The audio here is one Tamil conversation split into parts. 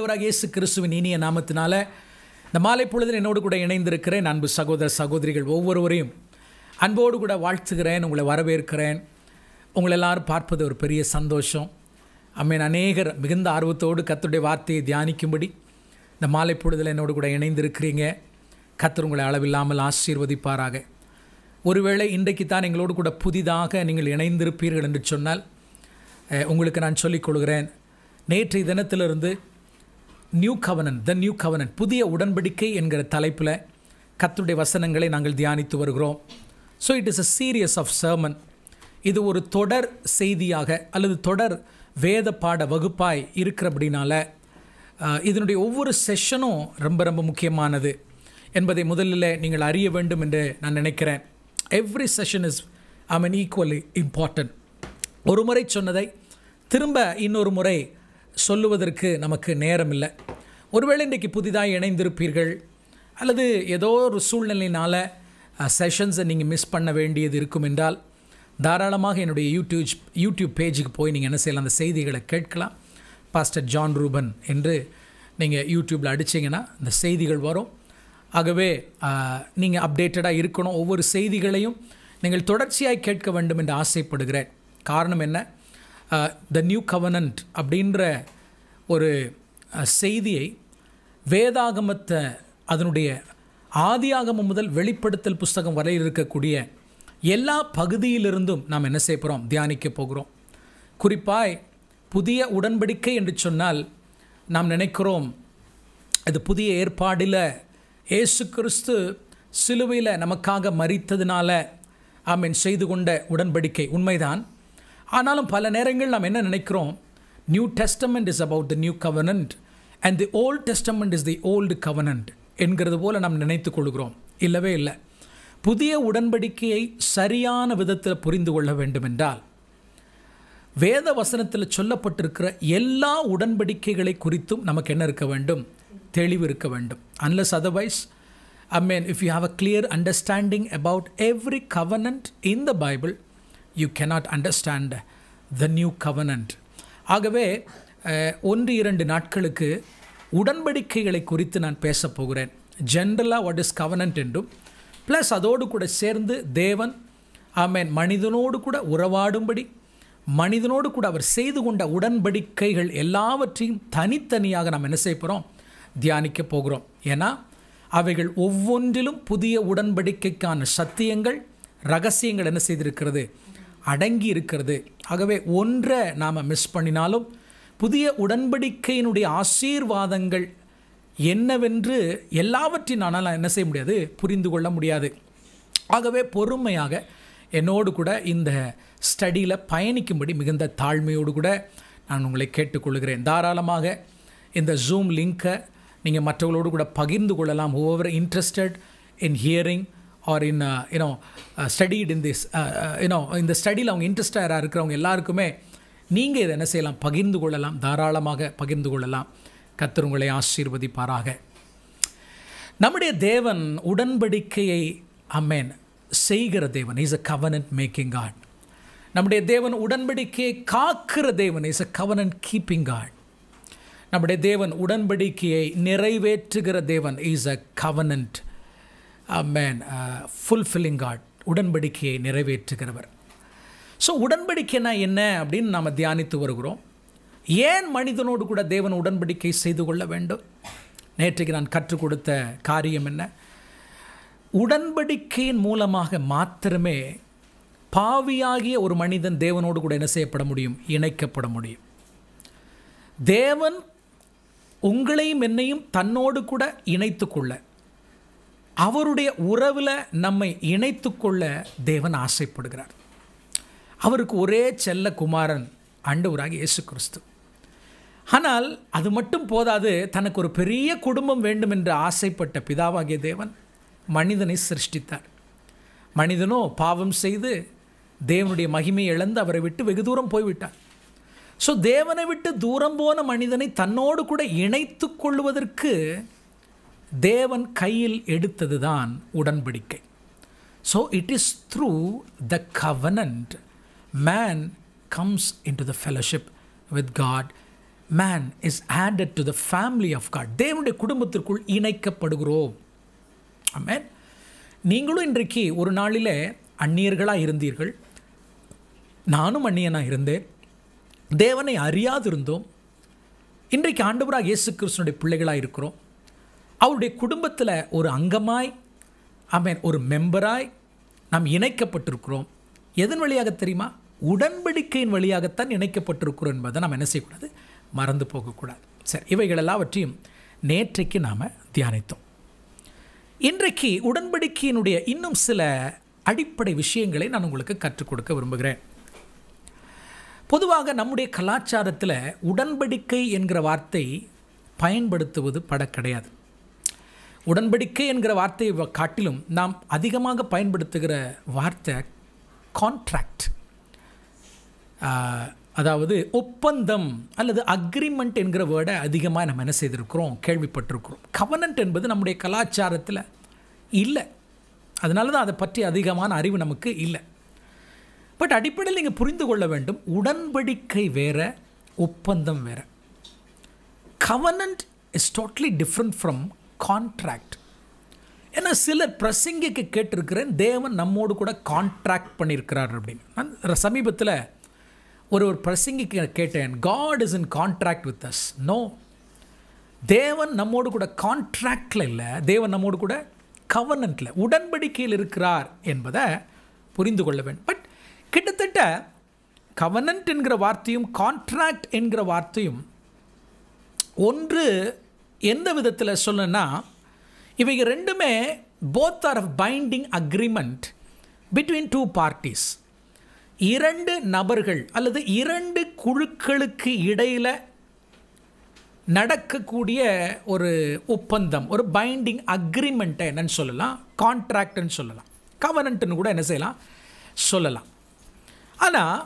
ஆண்டவராக இயேசு கிறிஸ்துவின் இனிய நாமத்தினால இந்த மாலை பொழுதில் என்னோடு கூட இணைந்திருக்கிறேன் அன்பு சகோதர சகோதரிகள் ஒவ்வொருவரையும் அன்போடு கூட வாழ்த்துகிறேன் உங்களை வரவேற்கிறேன் உங்களை எல்லாரும் பார்ப்பது ஒரு பெரிய சந்தோஷம் அம்மேன் அநேகர் மிகுந்த ஆர்வத்தோடு கத்தருடைய வார்த்தையை தியானிக்கும்படி இந்த மாலை பொழுதில் என்னோடு கூட இணைந்திருக்கிறீங்க கத்தர் உங்களை அளவில்லாமல் ஆசீர்வதிப்பாராக ஒருவேளை இன்றைக்கு தான் எங்களோடு கூட புதிதாக நீங்கள் இணைந்திருப்பீர்கள் என்று சொன்னால் உங்களுக்கு நான் சொல்லிக் கொள்கிறேன் நேற்றைய தினத்திலிருந்து நியூ கவனன் த நியூ கவனன் புதிய உடன்படிக்கை என்கிற தலைப்பில் கத்துடைய வசனங்களை நாங்கள் தியானித்து வருகிறோம் so it is a series of sermon இது ஒரு தொடர் செய்தியாக அல்லது தொடர் வேத பாட வகுப்பாய் இருக்கிறபடினால இதனுடைய ஒவ்வொரு செஷனும் ரொம்ப ரொம்ப முக்கியமானது என்பதை முதலில் நீங்கள் அறிய வேண்டும் என்று நான் நினைக்கிறேன் every session is I mean equally important ஒரு முறை சொன்னதை திரும்ப இன்னொரு முறை சொல்லுவதற்கு நமக்கு நேரம் இல்லை ஒருவேளை இன்றைக்கு புதிதாக இணைந்திருப்பீர்கள் அல்லது ஏதோ ஒரு சூழ்நிலையினால் செஷன்ஸை நீங்கள் மிஸ் பண்ண வேண்டியது இருக்கும் என்றால் தாராளமாக என்னுடைய யூடியூப் யூடியூப் பேஜுக்கு போய் நீங்கள் என்ன செய்யலாம் அந்த செய்திகளை கேட்கலாம் பாஸ்டர் ஜான் ரூபன் என்று நீங்கள் யூடியூப்பில் அடித்தீங்கன்னா இந்த செய்திகள் வரும் ஆகவே நீங்கள் அப்டேட்டடாக இருக்கணும் ஒவ்வொரு செய்திகளையும் நீங்கள் தொடர்ச்சியாக கேட்க வேண்டும் என்று ஆசைப்படுகிறேன் காரணம் என்ன த நியூ கவனன்ட் அப்படின்ற ஒரு uh, செய்தியை வேதாகமத்தை அதனுடைய ஆதியாகமம் முதல் வெளிப்படுத்தல் புஸ்தகம் வரை இருக்கக்கூடிய எல்லா பகுதியிலிருந்தும் நாம் என்ன செய்ய போகிறோம் தியானிக்க போகிறோம் குறிப்பாய் புதிய உடன்படிக்கை என்று சொன்னால் நாம் நினைக்கிறோம் அது புதிய ஏற்பாடில் ஏசு கிறிஸ்து சிலுவையில் நமக்காக மறித்ததினால ஆமீன் செய்து கொண்ட உடன்படிக்கை உண்மைதான் ஆனாலும் பல நேரங்கள் நாம் என்ன நினைக்கிறோம் New Testament is about the new covenant and the Old Testament is the old covenant என்கிறது போல் நாம் நினைத்து கொள்கிறோம் இல்லவே இல்லை புதிய உடன்படிக்கையை சரியான விதத்தில் புரிந்து கொள்ள வேண்டுமென்றால் வேத வசனத்தில் சொல்லப்பட்டிருக்கிற எல்லா உடன்படிக்கைகளை குறித்தும் நமக்கு என்ன இருக்க வேண்டும் தெளிவு இருக்க வேண்டும் unless otherwise I mean if you have a clear understanding about every covenant in the Bible you cannot understand the new covenant ஆகவே ஒன்று இரண்டு நாட்களுக்கு உடன்படிக்கைகளை குறித்து நான் பேச போகிறேன் ஜென்ரலாக வாட் இஸ் கவனன்ட் என்றும் ப்ளஸ் அதோடு கூட சேர்ந்து தேவன் மேன் மனிதனோடு கூட உறவாடும்படி மனிதனோடு கூட அவர் செய்து கொண்ட உடன்படிக்கைகள் எல்லாவற்றையும் தனித்தனியாக நாம் என்ன செய்ய போகிறோம் தியானிக்க போகிறோம் ஏன்னா அவைகள் ஒவ்வொன்றிலும் புதிய உடன்படிக்கைக்கான சத்தியங்கள் ரகசியங்கள் என்ன செய்திருக்கிறது அடங்கி இருக்கிறது ஆகவே ஒன்றை நாம் மிஸ் பண்ணினாலும் புதிய உடன்படிக்கையினுடைய ஆசீர்வாதங்கள் என்னவென்று ஆனால் என்ன செய்ய முடியாது புரிந்து கொள்ள முடியாது ஆகவே பொறுமையாக என்னோடு கூட இந்த ஸ்டடியில் பயணிக்கும்படி மிகுந்த தாழ்மையோடு கூட நான் உங்களை கேட்டுக்கொள்கிறேன் தாராளமாக இந்த ஜூம் லிங்க்கை நீங்கள் மற்றவர்களோடு கூட பகிர்ந்து கொள்ளலாம் over interested in hearing or in you know studied in this you know இந்த ஸ்டடியில் அவங்க இன்ட்ரெஸ்டாக இருக்கிறவங்க எல்லாருக்குமே நீங்கள் இதை என்ன செய்யலாம் பகிர்ந்து கொள்ளலாம் தாராளமாக பகிர்ந்து கொள்ளலாம் கத்திரங்களை ஆசீர்வதிப்பாராக நம்முடைய தேவன் உடன்படிக்கையை அம்மேன் செய்கிற தேவன் is a covenant making God நம்முடைய தேவன் உடன்படிக்கையை காக்கிற தேவன் is a covenant keeping God நம்முடைய தேவன் உடன்படிக்கையை நிறைவேற்றுகிற தேவன் is a covenant man fulfilling God உடன்படிக்கையை நிறைவேற்றுகிறவர் ஸோ உடன்படிக்கைனா என்ன அப்படின்னு நாம் தியானித்து வருகிறோம் ஏன் மனிதனோடு கூட தேவன் உடன்படிக்கை செய்து கொள்ள வேண்டும் நேற்றைக்கு நான் கற்றுக் கொடுத்த காரியம் என்ன உடன்படிக்கையின் மூலமாக மாத்திரமே பாவியாகிய ஒரு மனிதன் தேவனோடு கூட என்ன செய்யப்பட முடியும் இணைக்கப்பட முடியும் தேவன் உங்களையும் என்னையும் தன்னோடு கூட இணைத்துக்கொள்ள அவருடைய உறவில் நம்மை இணைத்து கொள்ள தேவன் ஆசைப்படுகிறார் அவருக்கு ஒரே செல்ல குமாரன் ஆண்டவராக இயேசு கிறிஸ்து ஆனால் அது மட்டும் போதாது தனக்கு ஒரு பெரிய குடும்பம் வேண்டும் என்று ஆசைப்பட்ட பிதாவாகிய தேவன் மனிதனை சிருஷ்டித்தார் மனிதனோ பாவம் செய்து தேவனுடைய மகிமையை இழந்து அவரை விட்டு வெகு தூரம் போய்விட்டார் ஸோ தேவனை விட்டு தூரம் போன மனிதனை தன்னோடு கூட இணைத்து கொள்வதற்கு தேவன் கையில் எடுத்தது தான் உடன்படிக்கை so it is through the covenant man comes into the fellowship with God man is added to the family of God தேவனுடைய குடும்பத்திற்குள் இணைக்கப்படுகிறோம் மேன் நீங்களும் இன்றைக்கு ஒரு நாளிலே அந்நியர்களாக இருந்தீர்கள் நானும் அந்நியனாக இருந்தேன் தேவனை அறியாதிருந்தோம் இன்றைக்கு ஆண்டவராக இயேசு கிருஷ்ணனுடைய பிள்ளைகளாக இருக்கிறோம் அவருடைய குடும்பத்தில் ஒரு அங்கமாய் ஐ மீன் ஒரு மெம்பராய் நாம் இணைக்கப்பட்டிருக்கிறோம் எதன் வழியாக தெரியுமா உடன்படிக்கையின் வழியாகத்தான் இணைக்கப்பட்டிருக்கிறோம் என்பதை நாம் என்ன செய்யக்கூடாது மறந்து போகக்கூடாது சரி இவைகள் எல்லாவற்றையும் நேற்றைக்கு நாம் தியானித்தோம் இன்றைக்கு உடன்படிக்கையினுடைய இன்னும் சில அடிப்படை விஷயங்களை நான் உங்களுக்கு கற்றுக் கொடுக்க விரும்புகிறேன் பொதுவாக நம்முடைய கலாச்சாரத்தில் உடன்படிக்கை என்கிற வார்த்தை பயன்படுத்துவது பட கிடையாது உடன்படிக்கை என்கிற வார்த்தையை காட்டிலும் நாம் அதிகமாக பயன்படுத்துகிற வார்த்தை கான்ட்ராக்ட் அதாவது ஒப்பந்தம் அல்லது அக்ரிமெண்ட் என்கிற வேர்டை அதிகமாக நம்ம என்ன செய்திருக்கிறோம் கேள்விப்பட்டிருக்கிறோம் கவனன்ட் என்பது நம்முடைய கலாச்சாரத்தில் இல்லை அதனால தான் அதை பற்றி அதிகமான அறிவு நமக்கு இல்லை பட் அடிப்படையில் நீங்கள் புரிந்து கொள்ள வேண்டும் உடன்படிக்கை வேறு ஒப்பந்தம் வேறு covenant is totally different from contract ஏன்னா சிலர் பிரசங்கிக்கு கேட்டிருக்கிறேன் தேவன் நம்மோடு கூட கான்ட்ராக்ட் பண்ணியிருக்கிறார் அப்படின்னு நான் சமீபத்தில் ஒரு ஒரு பிரசங்கிக்கு கேட்டேன் God is in contract with us no தேவன் நம்மோடு கூட கான்ட்ராக்டில் இல்லை தேவன் நம்மோடு கூட கவர்னண்ட்டில் உடன்படிக்கையில் இருக்கிறார் என்பதை புரிந்து கொள்ள வேண்டும் பட் கிட்டத்தட்ட கவர்னண்ட் என்கிற வார்த்தையும் கான்ட்ராக்ட் என்கிற வார்த்தையும் ஒன்று எந்த விதத்தில் சொல்லுன்னா இவைங்க ரெண்டுமே both are binding agreement between two parties இரண்டு நபர்கள் அல்லது இரண்டு குழுக்களுக்கு இடையில் நடக்கக்கூடிய ஒரு ஒப்பந்தம் ஒரு பைண்டிங் அக்ரிமெண்ட்டை என்னன்னு சொல்லலாம் கான்ட்ராக்டுன்னு சொல்லலாம் கவனண்ட்டுன்னு கூட என்ன செய்யலாம் சொல்லலாம் ஆனால்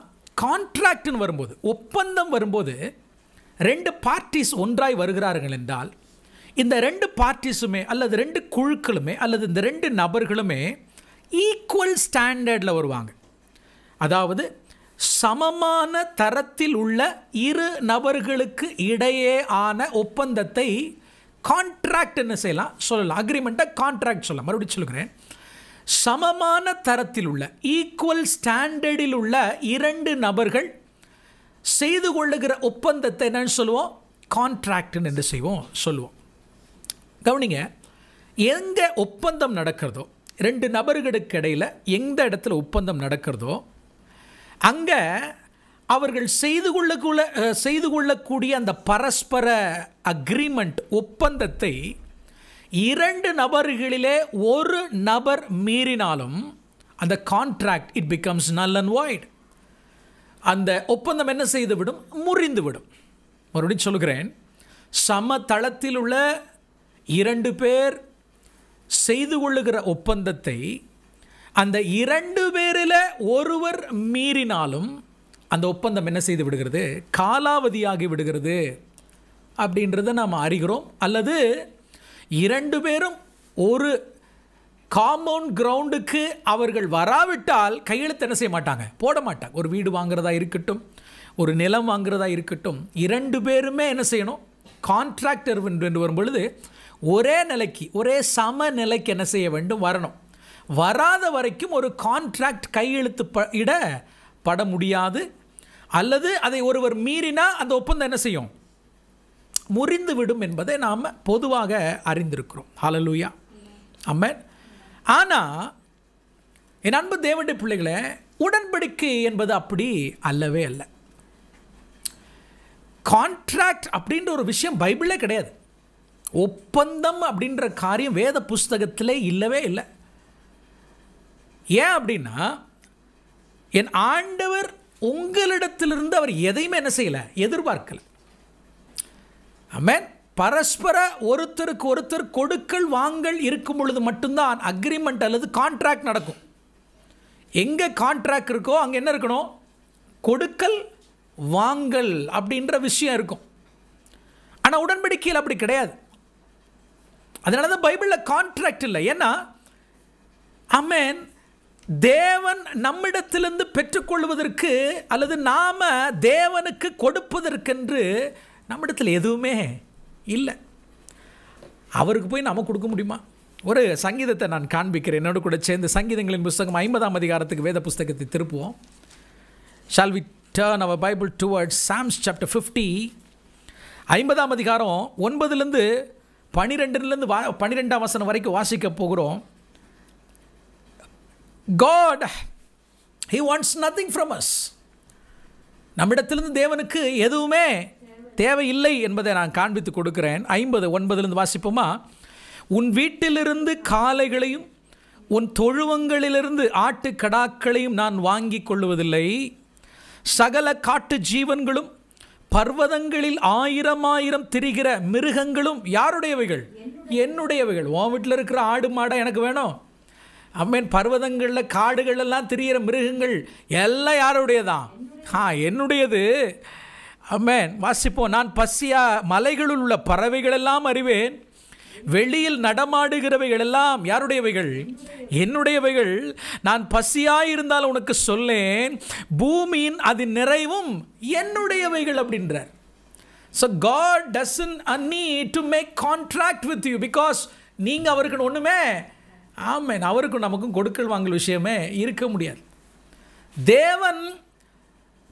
கான்ட்ராக்டுன்னு வரும்போது ஒப்பந்தம் வரும்போது ரெண்டு பார்ட்டிஸ் ஒன்றாய் வருகிறார்கள் என்றால் இந்த ரெண்டு பார்ட்டிஸுமே அல்லது ரெண்டு குழுக்களுமே அல்லது இந்த ரெண்டு நபர்களுமே ஈக்குவல் ஸ்டாண்டர்டில் வருவாங்க அதாவது சமமான தரத்தில் உள்ள இரு நபர்களுக்கு இடையே ஆன ஒப்பந்தத்தை கான்ட்ராக்ட் என்ன செய்யலாம் சொல்லலாம் அக்ரிமெண்ட்டை கான்ட்ராக்ட் சொல்லலாம் மறுபடியும் சொல்கிறேன் சமமான தரத்தில் உள்ள ஈக்குவல் ஸ்டாண்டர்டில் உள்ள இரண்டு நபர்கள் செய்து கொள்ளுகிற ஒப்பந்தத்தை என்னன்னு சொல்லுவோம் கான்ட்ராக்ட்னு என்று செய்வோம் சொல்லுவோம் கவனிங்க எங்கே ஒப்பந்தம் நடக்கிறதோ ரெண்டு நபர்களுக்கு இடையில் எந்த இடத்துல ஒப்பந்தம் நடக்கிறதோ அங்கே அவர்கள் செய்து கொள்ளக்குள்ள செய்து கொள்ளக்கூடிய அந்த பரஸ்பர அக்ரிமெண்ட் ஒப்பந்தத்தை இரண்டு நபர்களிலே ஒரு நபர் மீறினாலும் அந்த contract it becomes null and void அந்த ஒப்பந்தம் என்ன செய்துவிடும் முறிந்துவிடும் மறுபடியும் சொல்கிறேன் சம தளத்தில் உள்ள இரண்டு பேர் செய்து கொள்ளுகிற ஒப்பந்தத்தை அந்த இரண்டு பேரில் ஒருவர் மீறினாலும் அந்த ஒப்பந்தம் என்ன செய்து விடுகிறது காலாவதியாகி விடுகிறது அப்படின்றத நாம் அறிகிறோம் அல்லது இரண்டு பேரும் ஒரு காம்பவுண்ட் கிரவுண்டுக்கு அவர்கள் வராவிட்டால் கையெழுத்து என்ன செய்ய மாட்டாங்க போட மாட்டாங்க ஒரு வீடு வாங்குறதா இருக்கட்டும் ஒரு நிலம் வாங்குறதா இருக்கட்டும் இரண்டு பேருமே என்ன செய்யணும் கான்ட்ராக்டர் என்று வரும்பொழுது ஒரே நிலைக்கு ஒரே சம நிலைக்கு என்ன செய்ய வேண்டும் வரணும் வராத வரைக்கும் ஒரு கான்ட்ராக்ட் கையெழுத்து ப இட பட முடியாது அல்லது அதை ஒருவர் மீறினா அந்த ஒப்பந்தம் என்ன செய்யும் முறிந்து விடும் என்பதை நாம் பொதுவாக அறிந்திருக்கிறோம் ஹலலூயா அம்மன் ஆனால் என் அன்பு தேவண்டி பிள்ளைகளை உடன்படிக்கை என்பது அப்படி அல்லவே அல்ல கான்ட்ராக்ட் அப்படின்ற ஒரு விஷயம் பைபிளே கிடையாது ஒப்பந்தம் அப்படின்ற காரியம் வேத புஸ்தகத்தில் இல்லவே இல்லை ஏன் அப்படின்னா என் ஆண்டவர் உங்களிடத்திலிருந்து அவர் எதையுமே என்ன செய்யலை எதிர்பார்க்கலை அமேன் பரஸ்பர ஒருத்தருக்கு ஒருத்தர் கொடுக்கல் வாங்கல் இருக்கும் பொழுது மட்டும்தான் அக்ரிமெண்ட் அல்லது கான்ட்ராக்ட் நடக்கும் எங்கே கான்ட்ராக்ட் இருக்கோ அங்கே என்ன இருக்கணும் கொடுக்கல் வாங்கல் அப்படின்ற விஷயம் இருக்கும் ஆனால் உடன்படிக்கையில் அப்படி கிடையாது அதனால தான் பைபிளில் கான்ட்ராக்ட் இல்லை ஏன்னா அமேன் தேவன் நம்மிடத்திலிருந்து பெற்றுக்கொள்வதற்கு அல்லது நாம் தேவனுக்கு கொடுப்பதற்கென்று நம்மிடத்தில் எதுவுமே இல்லை அவருக்கு போய் நம்ம கொடுக்க முடியுமா ஒரு சங்கீதத்தை நான் காண்பிக்கிறேன் என்னோட கூட சேர்ந்து சங்கீதங்களின் புஸ்தகம் ஐம்பதாம் அதிகாரத்துக்கு வேத புஸ்தகத்தை திருப்புவோம் shall we turn our Bible towards Psalms chapter fifty ஐம்பதாம் அதிகாரம் ஒன்பதுலேருந்து பனிரெண்டுலேருந்து வா பன்னிரெண்டாம் வசனம் வரைக்கும் வாசிக்க போகிறோம் God he wants nothing from us நம்மிடத்திலிருந்து தேவனுக்கு எதுவுமே தேவையில்லை என்பதை நான் காண்பித்து கொடுக்குறேன் ஐம்பது ஒன்பதுலேருந்து வாசிப்போமா உன் வீட்டிலிருந்து காளைகளையும் உன் தொழுவங்களிலிருந்து ஆட்டு கடாக்களையும் நான் வாங்கி கொள்ளுவதில்லை சகல காட்டு ஜீவன்களும் பர்வதங்களில் ஆயிரம் ஆயிரம் திரிகிற மிருகங்களும் யாருடையவைகள் என்னுடையவைகள் உன் வீட்டில் இருக்கிற ஆடு மாடை எனக்கு வேணும் அம்மேன் பர்வதங்களில் காடுகளெல்லாம் திரிகிற மிருகங்கள் எல்லாம் யாருடையதான் ஆ என்னுடையது அம்மேன் வாசிப்போம் நான் பசியா மலைகளில் உள்ள பறவைகளெல்லாம் அறிவேன் வெளியில் நடமாடுகிறவைகள் எல்லாம் யாருடையவைகள் என்னுடையவைகள் நான் பசியாயிருந்தால் உனக்கு சொல்லேன் பூமியின் அது நிறைவும் என்னுடையவைகள் அப்படின்றார் so God doesn't any to make contract with you because நீங்கள் அவருக்குன்னு ஒன்றுமே ஆமேன் அவருக்கும் நமக்கும் கொடுக்கல் வாங்கல் விஷயமே இருக்க முடியாது தேவன்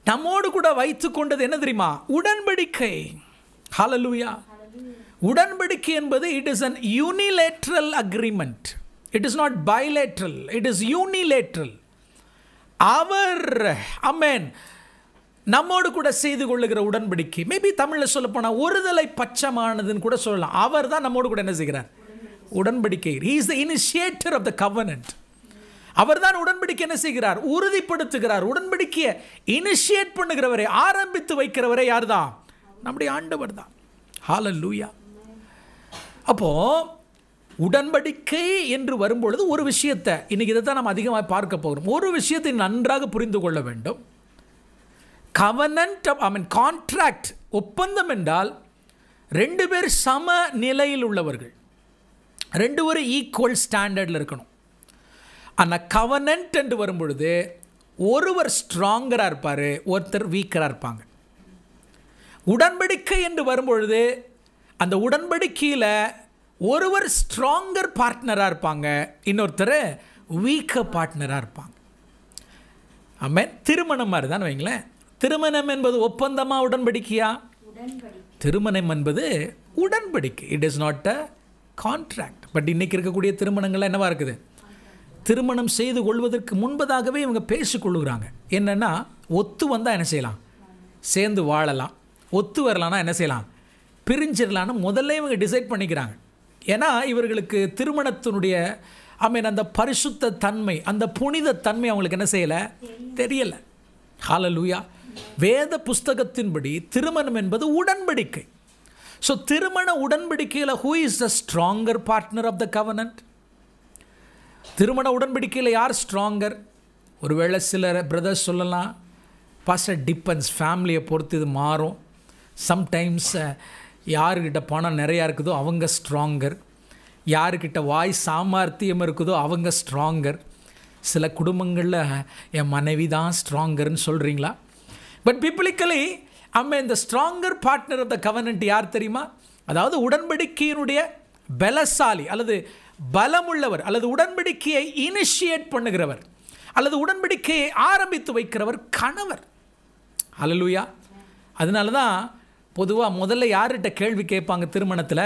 நம்மோடு கூட வைத்து கொண்டது என்ன தெரியுமா உடன்படிக்கை ஹலலூயா உடன்படிக்கை என்பது it is an unilateral agreement it is not bilateral it is unilateral அவர் அமேன் நம்மோடு கூட செய்து கொள்ளுகிற உடன்படிக்கை மேபி தமிழில் சொல்லப்போனால் ஒருதலை பச்சமானதுன்னு கூட சொல்லலாம் அவர் தான் நம்மோடு கூட என்ன செய்கிறார் உடன்படிக்கை is the initiator of the covenant அவர் தான் உடன்படிக்கை என்ன செய்கிறார் உறுதிப்படுத்துகிறார் உடன்படிக்கையை இனிஷியேட் பண்ணுகிறவரை ஆரம்பித்து வைக்கிறவரை யார் தான் நம்முடைய ஆண்டவர் தான் ஹால லூயா அப்போது உடன்படிக்கை என்று வரும்பொழுது ஒரு விஷயத்தை இன்றைக்கி இதை தான் நம்ம அதிகமாக பார்க்க போகிறோம் ஒரு விஷயத்தை நன்றாக புரிந்து கொள்ள வேண்டும் கவனன்ட் ஐ மீன் கான்ட்ராக்ட் ஒப்பந்தம் என்றால் ரெண்டு பேர் சம நிலையில் உள்ளவர்கள் ரெண்டு பேரும் ஈக்குவல் ஸ்டாண்டர்டில் இருக்கணும் ஆனால் கவனன்ட் என்று வரும்பொழுது ஒருவர் ஸ்ட்ராங்கராக இருப்பார் ஒருத்தர் வீக்கராக இருப்பாங்க உடன்படிக்கை என்று வரும்பொழுது அந்த உடன்படிக்கையில் ஒருவர் ஸ்ட்ராங்கர் பார்ட்னராக இருப்பாங்க இன்னொருத்தர் வீக்க பார்ட்னராக இருப்பாங்க ஆமாம் திருமணம் மாதிரி தான் வைங்களேன் திருமணம் என்பது ஒப்பந்தமாக உடன்படிக்கையா திருமணம் என்பது உடன்படிக்கை it is not a contract but இன்றைக்கி இருக்கக்கூடிய திருமணங்கள் என்னவாக இருக்குது திருமணம் செய்து கொள்வதற்கு முன்பதாகவே இவங்க பேசிக்கொள்ளுகிறாங்க என்னென்னா ஒத்து வந்தால் என்ன செய்யலாம் சேர்ந்து வாழலாம் ஒத்து வரலான்னா என்ன செய்யலாம் பிரிஞ்சிடலான்னு முதல்ல இவங்க டிசைட் பண்ணிக்கிறாங்க ஏன்னா இவர்களுக்கு திருமணத்தினுடைய ஐ மீன் அந்த பரிசுத்த தன்மை அந்த புனித தன்மை அவங்களுக்கு என்ன செய்யலை தெரியலை லூயா வேத புஸ்தகத்தின்படி திருமணம் என்பது உடன்படிக்கை ஸோ திருமண உடன்படிக்கையில் who is the stronger partner of the covenant திருமண உடன்படிக்கையில் யார் ஸ்ட்ராங்கர் ஒருவேளை சில பிரதர்ஸ் சொல்லலாம் பாஸ்டர் டிப்பன்ஸ் ஃபேமிலியை பொறுத்து இது மாறும் சம்டைம்ஸை யாருக்கிட்ட பணம் நிறையா இருக்குதோ அவங்க ஸ்ட்ராங்கர் யாருக்கிட்ட வாய் சாமர்த்தியம் இருக்குதோ அவங்க ஸ்ட்ராங்கர் சில குடும்பங்களில் என் மனைவி தான் ஸ்ட்ராங்கர்னு சொல்கிறீங்களா பட் பிப்ளிக்கலி அம்மா இந்த stronger partner of the covenant யார் தெரியுமா அதாவது உடன்படிக்கையினுடைய பலசாலி அல்லது பலமுள்ளவர் அல்லது உடன்படிக்கையை இனிஷியேட் பண்ணுகிறவர் அல்லது உடன்படிக்கையை ஆரம்பித்து வைக்கிறவர் கணவர் அலலுயா அதனால தான் பொதுவாக முதல்ல யார்கிட்ட கேள்வி கேட்பாங்க திருமணத்தில்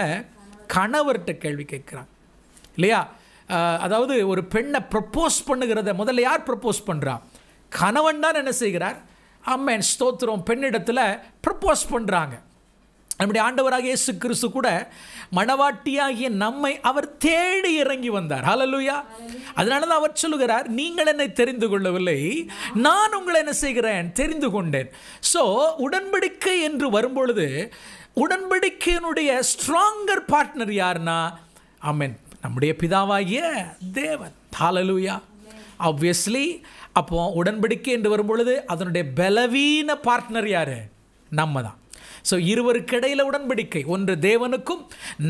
கணவர்கிட்ட கேள்வி கேட்குறாங்க இல்லையா அதாவது ஒரு பெண்ணை ப்ரப்போஸ் பண்ணுகிறத முதல்ல யார் ப்ரப்போஸ் பண்ணுறான் கணவன் தான் என்ன செய்கிறார் அம்மன் ஸ்தோத்திரம் பெண்ணிடத்தில் ப்ரப்போஸ் பண்ணுறாங்க நம்முடைய ஆண்டவராக இயேசு கிறிஸ்து கூட மணவாட்டியாகிய நம்மை அவர் தேடி இறங்கி வந்தார் ஹலலுயா அதனால தான் அவர் சொல்லுகிறார் நீங்கள் என்னை தெரிந்து கொள்ளவில்லை நான் உங்களை என்ன செய்கிறேன் தெரிந்து கொண்டேன் ஸோ உடன்படிக்கை என்று வரும்பொழுது உடன்படிக்கையினுடைய ஸ்ட்ராங்கர் பார்ட்னர் யாருன்னா ஆமீன் நம்முடைய பிதாவாகிய தேவன் ஹாலலுயா ஆப்வியஸ்லி அப்போ உடன்படிக்கை என்று வரும்பொழுது அதனுடைய பலவீன பார்ட்னர் யார் நம்ம தான் ஸோ இருவருக்கிடையில் உடன்படிக்கை ஒன்று தேவனுக்கும்